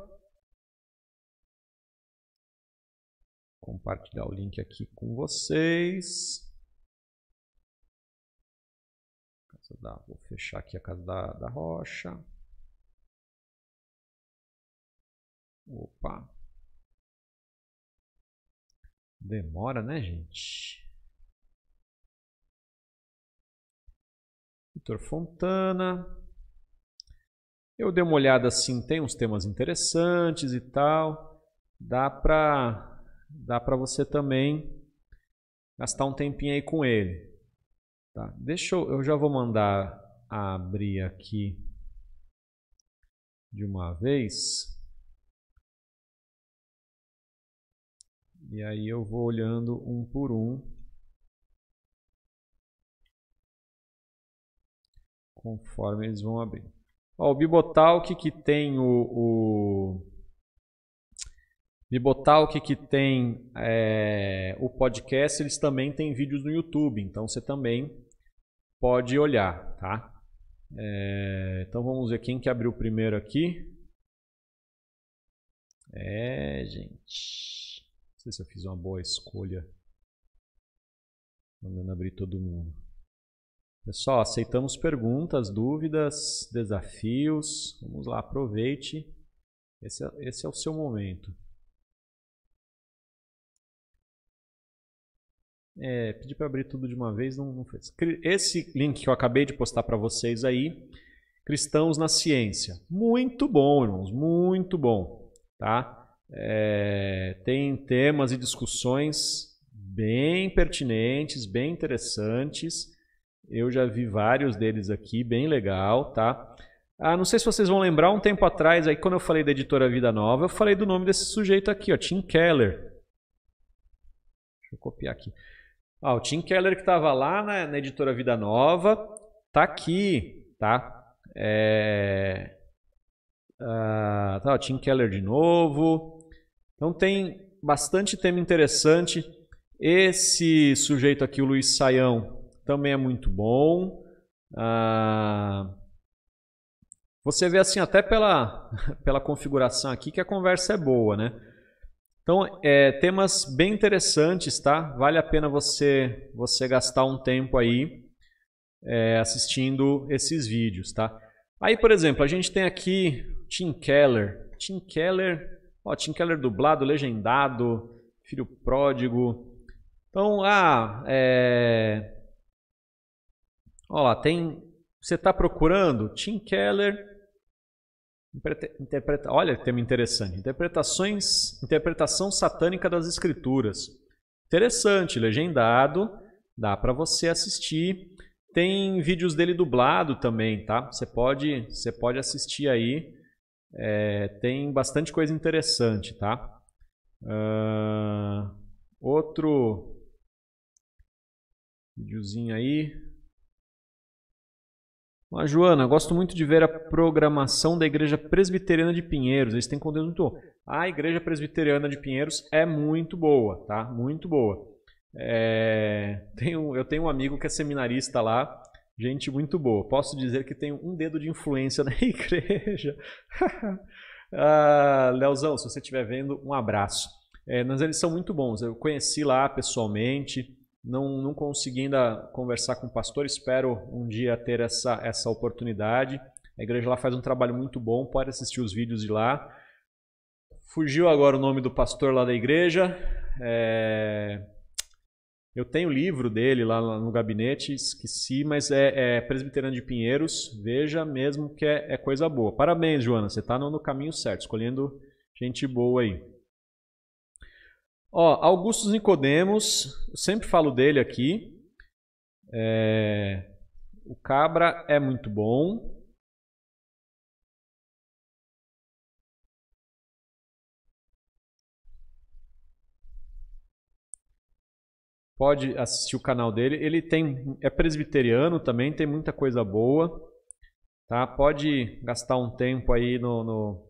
Compartilhar o link aqui com vocês. Da, vou fechar aqui a casa da, da rocha. Opa. Demora, né, gente? Vitor Fontana. Eu dei uma olhada assim, tem uns temas interessantes e tal. Dá para dá para você também gastar um tempinho aí com ele. Tá? Deixa eu, eu já vou mandar abrir aqui de uma vez. E aí eu vou olhando um por um. conforme eles vão abrir. Ó, o Bibotalk que tem o, o... Bibotalk que tem é, o podcast, eles também têm vídeos no YouTube, então você também pode olhar, tá? É, então vamos ver quem que abriu primeiro aqui. É, gente. Não sei se eu fiz uma boa escolha. Mandando abrir todo mundo. Pessoal, é aceitamos perguntas, dúvidas, desafios. Vamos lá, aproveite. Esse é, esse é o seu momento. É, pedir para abrir tudo de uma vez não, não fez. Esse link que eu acabei de postar para vocês aí, Cristãos na Ciência. Muito bom, irmãos, muito bom. Tá? É, tem temas e discussões bem pertinentes, bem interessantes. Eu já vi vários deles aqui, bem legal, tá? Ah, não sei se vocês vão lembrar, um tempo atrás, aí quando eu falei da editora Vida Nova, eu falei do nome desse sujeito aqui, ó, Tim Keller. Deixa eu copiar aqui. Ah, o Tim Keller que estava lá na, na, editora Vida Nova, tá aqui, tá? É... Ah, tá, o Tim Keller de novo. Então tem bastante tema interessante. Esse sujeito aqui, o Luiz Saião, também é muito bom. Ah, você vê assim, até pela, <laughs> pela configuração aqui, que a conversa é boa, né? Então, é, temas bem interessantes, tá? Vale a pena você, você gastar um tempo aí é, assistindo esses vídeos, tá? Aí, por exemplo, a gente tem aqui Tim Keller. Tim Keller, ó, Tim Keller dublado, legendado, filho pródigo. Então, ah, é, Olha lá, tem. Você está procurando Tim Keller. Interpreta, olha que tema interessante. Interpretações, interpretação satânica das escrituras. Interessante, legendado, dá para você assistir. Tem vídeos dele dublado também, tá? Você pode, você pode assistir aí. É, tem bastante coisa interessante, tá? Uh, outro videozinho aí. Joana, gosto muito de ver a programação da Igreja Presbiteriana de Pinheiros. Eles têm conteúdo muito bom. A Igreja Presbiteriana de Pinheiros é muito boa, tá? Muito boa. É... <laughs> Tenho, eu tenho um amigo que é seminarista lá, gente muito boa. Posso dizer que tenho um dedo de influência <laughs> na igreja. <laughs> ah, Leozão, se você estiver vendo, um abraço. É, mas eles são muito bons. Eu conheci lá pessoalmente. Não, não consegui ainda conversar com o pastor, espero um dia ter essa, essa oportunidade. A igreja lá faz um trabalho muito bom, pode assistir os vídeos de lá. Fugiu agora o nome do pastor lá da igreja. É... Eu tenho o livro dele lá no gabinete, esqueci, mas é, é Presbiterano de Pinheiros. Veja mesmo que é, é coisa boa. Parabéns, Joana, você está no, no caminho certo, escolhendo gente boa aí. Ó, Augusto Nicodemos, sempre falo dele aqui. É... O Cabra é muito bom. Pode assistir o canal dele. Ele tem é presbiteriano também, tem muita coisa boa. Tá? Pode gastar um tempo aí no, no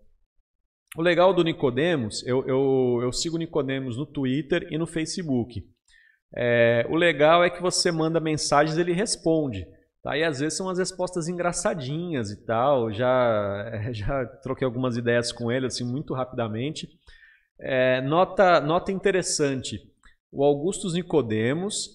o legal do Nicodemos, eu, eu, eu sigo o Nicodemos no Twitter e no Facebook. É, o legal é que você manda mensagens ele responde. Tá? E às vezes são as respostas engraçadinhas e tal. Já, <laughs> já troquei algumas ideias com ele assim muito rapidamente. É, nota, nota interessante. O Augustus Nicodemos,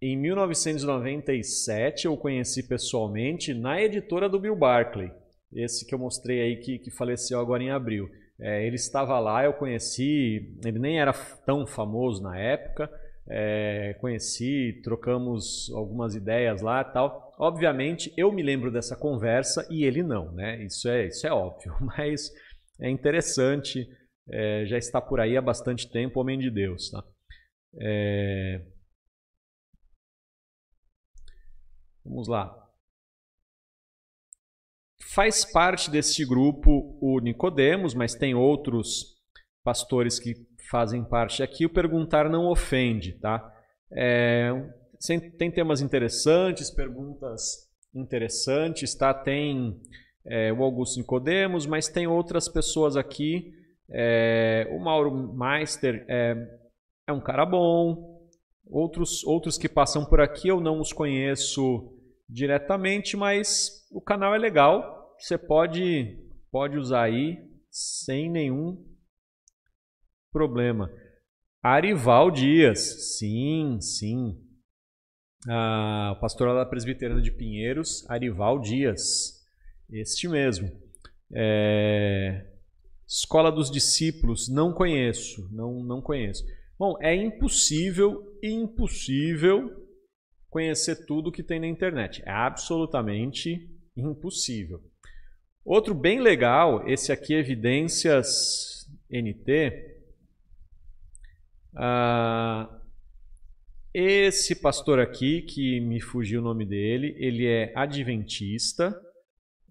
em 1997, eu conheci pessoalmente na editora do Bill Barclay. Esse que eu mostrei aí que, que faleceu agora em abril. É, ele estava lá, eu conheci, ele nem era tão famoso na época, é, conheci, trocamos algumas ideias lá tal. Obviamente, eu me lembro dessa conversa e ele não, né? Isso é, isso é óbvio, <laughs> mas é interessante, é, já está por aí há bastante tempo, homem de Deus, tá? É, vamos lá. Faz parte deste grupo o Nicodemos, mas tem outros pastores que fazem parte aqui. O perguntar não ofende, tá? É, tem temas interessantes, perguntas interessantes, tá? Tem é, o Augusto Nicodemos, mas tem outras pessoas aqui. É, o Mauro Meister é, é, um cara bom. Outros, outros que passam por aqui eu não os conheço diretamente, mas o canal é legal você pode, pode usar aí sem nenhum problema. Arival Dias, sim, sim. Ah, o pastor da Presbiterana de Pinheiros, Arival Dias, este mesmo. É... Escola dos Discípulos, não conheço, não, não conheço. Bom, é impossível, impossível conhecer tudo que tem na internet. É absolutamente impossível. Outro bem legal, esse aqui Evidências NT. Ah, esse pastor aqui, que me fugiu o nome dele, ele é adventista.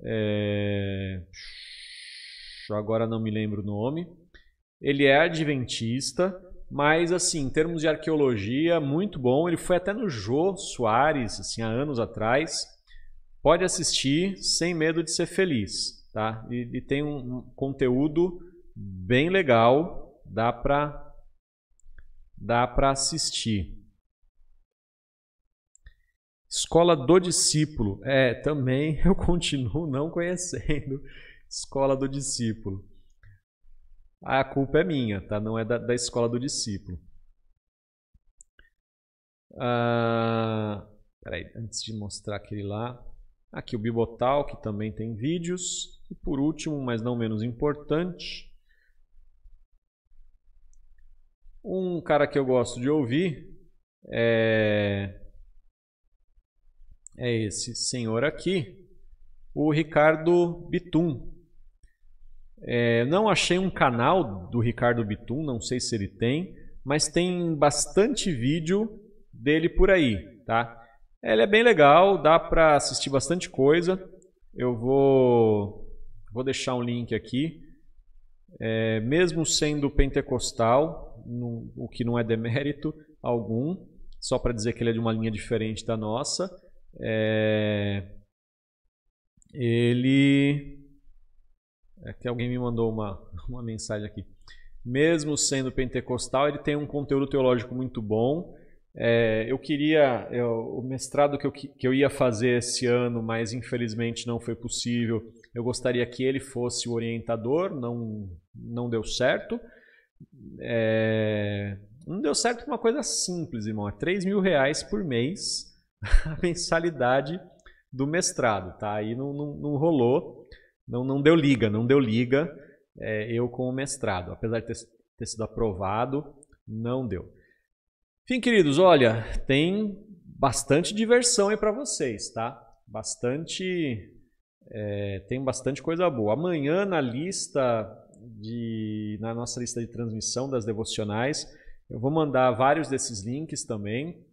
É... Agora não me lembro o nome. Ele é adventista, mas assim, em termos de arqueologia, muito bom. Ele foi até no Jô Soares, assim, há anos atrás. Pode assistir sem medo de ser feliz, tá? E, e tem um, conteúdo bem legal, dá para dá para assistir. Escola do discípulo, é, também <laughs> eu continuo não conhecendo Escola do discípulo. A culpa é minha, tá? Não é da, da Escola do discípulo. Ah, peraí, antes de mostrar aquele lá, Aqui o Bibotal, que também tem vídeos. E por último, mas não menos importante, um cara que eu gosto de ouvir é, é esse senhor aqui, o Ricardo Bitum. É, não achei um canal do Ricardo Bitum, não sei se ele tem, mas tem bastante vídeo dele por aí, tá? Ele é bem legal, dá para assistir bastante coisa. Eu vou, vou deixar um link aqui. É, mesmo sendo pentecostal, o que não é demérito algum, só para dizer que ele é de uma linha diferente da nossa, é, ele. É que alguém me mandou uma, <laughs> uma mensagem aqui. Mesmo sendo pentecostal, ele tem um conteúdo teológico muito bom é, eu queria, eu, é, o mestrado que eu, que eu ia fazer esse ano, mas infelizmente não foi possível, eu gostaria que ele fosse o orientador, não, não deu certo. É, não deu certo uma coisa simples, irmão, é 3 mil reais por mês <laughs> a mensalidade do mestrado, tá? Aí não, não, não rolou, não, não deu liga, não deu liga é, eu com o mestrado, apesar de ter, ter sido aprovado, não deu. Enfim, queridos, olha, tem bastante diversão aí para vocês, tá? Bastante. É, tem bastante coisa boa. Amanhã na lista de. na nossa lista de transmissão das devocionais, eu vou mandar vários desses links também,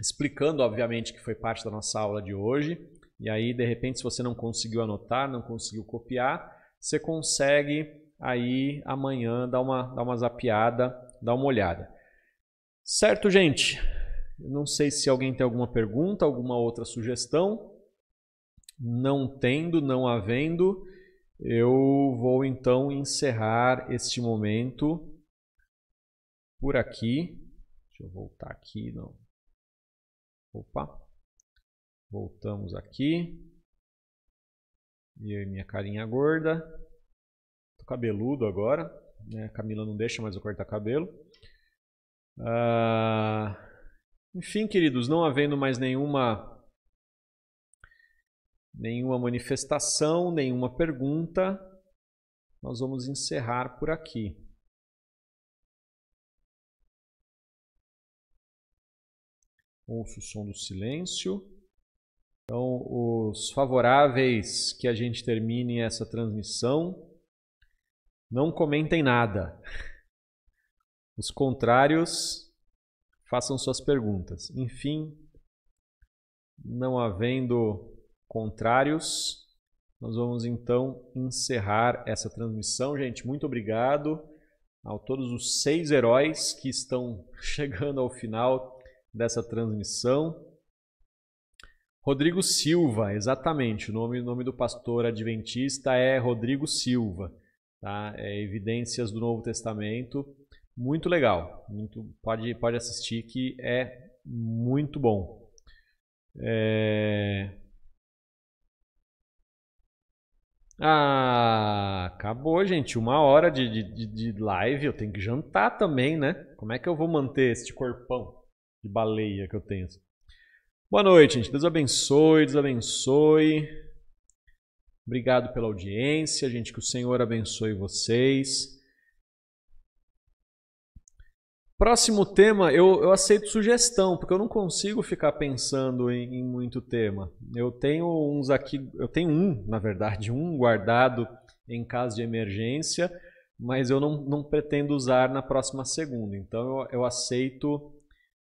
explicando, obviamente, que foi parte da nossa aula de hoje. E aí, de repente, se você não conseguiu anotar, não conseguiu copiar, você consegue aí amanhã dar uma, dar uma zapiada, dar uma olhada. Certo, gente? Não sei se alguém tem alguma pergunta, alguma outra sugestão. Não tendo, não havendo, eu vou então encerrar este momento por aqui. Deixa eu voltar aqui, não. Opa. Voltamos aqui. E eu e minha carinha gorda. Tô cabeludo agora, né? A Camila não deixa mais eu cortar cabelo. Ah, enfim, queridos, não havendo mais nenhuma nenhuma manifestação, nenhuma pergunta, nós vamos encerrar por aqui. Ouço o som do silêncio. Então, os favoráveis que a gente termine essa transmissão, não comentem nada. <laughs> Os contrários, façam suas perguntas. Enfim, não havendo contrários, nós vamos então encerrar essa transmissão. Gente, muito obrigado a todos os seis heróis que estão <laughs> chegando ao final dessa transmissão. Rodrigo Silva, exatamente. O nome, nome do pastor adventista é Rodrigo Silva. Tá? É Evidências do Novo Testamento muito legal. Muito, pode, pode assistir que é muito bom. É... Ah, acabou, gente. Uma hora de, de, de live. Eu tenho que jantar também, né? Como é que eu vou manter este corpão de baleia que eu tenho? Boa noite, gente. Deus abençoe, Deus abençoe. Obrigado pela audiência, gente. Que o Senhor abençoe vocês. Próximo tema, eu, eu aceito sugestão, porque eu não consigo ficar pensando em, em, muito tema. Eu tenho uns aqui, eu tenho um, na verdade, um guardado em caso de emergência, mas eu não, não pretendo usar na próxima segunda. Então eu, eu aceito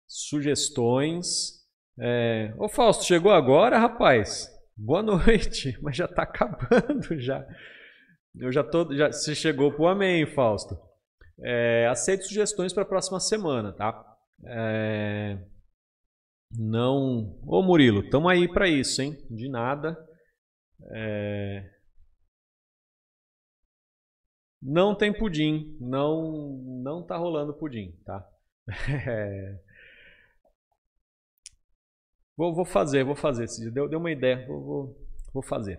sugestões. É... Ô Fausto, chegou agora, rapaz? Boa <laughs> noite, mas já está acabando já. Eu já tô, já, você chegou pro amém, Fausto. É, aceito sugestões para a próxima semana, tá? É, não. Ô Murilo, tamo aí para isso, hein? De nada. É... Não tem pudim, não não tá rolando pudim, tá? <laughs> É... Vou, vou fazer, vou fazer. Deu, deu uma ideia, vou, vou, vou fazer.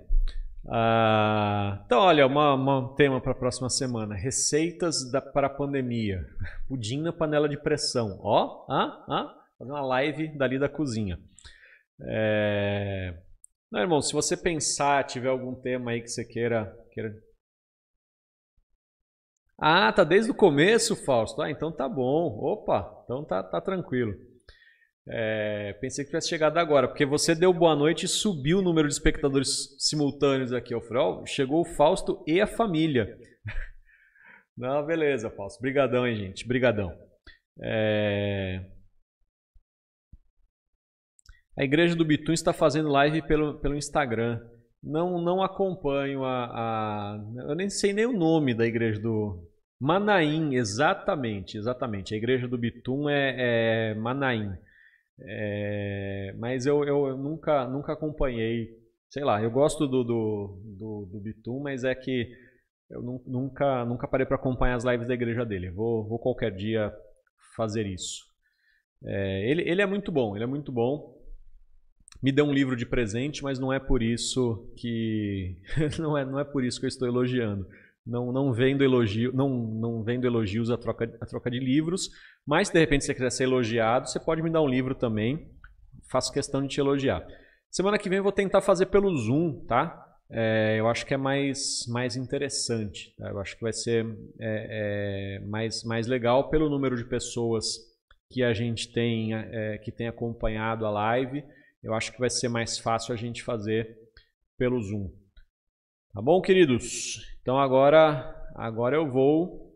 Ah, então, olha, um uma tema para a próxima semana: receitas para a pandemia. <laughs> Pudim na panela de pressão. Ó, ah, ah, fazer uma live dali da cozinha. É... Não, irmão, se você pensar, tiver algum tema aí que você queira, queira... Ah, tá desde o começo, Fausto. Ah, então tá bom. Opa, então tá, tá tranquilo. É, pensei que tivesse chegado agora, porque você deu boa noite e subiu o número de espectadores simultâneos aqui. ao falei, chegou o Fausto e a família. <laughs> Não, beleza, Fausto. Brigadão, hein, gente. Brigadão. É... A Igreja do Bitum está fazendo live pelo, pelo Instagram. Não, não acompanho a, a... Eu nem sei nem o nome da Igreja do... Manaim, exatamente, exatamente. A Igreja do Bitum é, é Manaim. É, mas eu, eu, eu, nunca, nunca acompanhei. Sei lá, eu gosto do, do, do, do mas é que eu nunca, nunca parei para acompanhar as lives da igreja dele. Vou, vou qualquer dia fazer isso. É, ele, ele é muito bom, ele é muito bom. Me deu um livro de presente, mas não é por isso que <laughs> não é, não é por isso que eu estou elogiando não, não vendo elogio, não, não vendo elogios a troca, a troca de livros, mas se de repente você quiser ser elogiado, você pode me dar um livro também. Faço questão de te elogiar. Semana que vem eu vou tentar fazer pelo Zoom, tá? É, eu acho que é mais, mais interessante. Tá? Eu acho que vai ser é, é, mais, mais legal pelo número de pessoas que a gente tem, é, que tem acompanhado a live. Eu acho que vai ser mais fácil a gente fazer pelo Zoom. Tá bom, queridos? Então agora, agora eu vou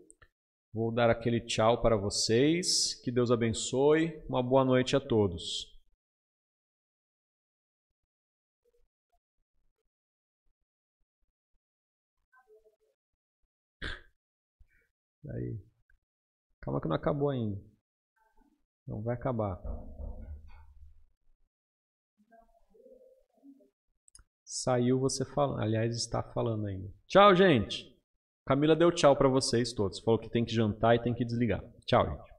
vou dar aquele tchau para vocês. Que Deus abençoe. Uma boa noite a todos. Aí. Calma que não acabou ainda. Não vai acabar. Saiu você falando. Aliás, está falando ainda. Tchau, gente. Camila deu tchau para vocês todos. Falou que tem que jantar e tem que desligar. Tchau, gente.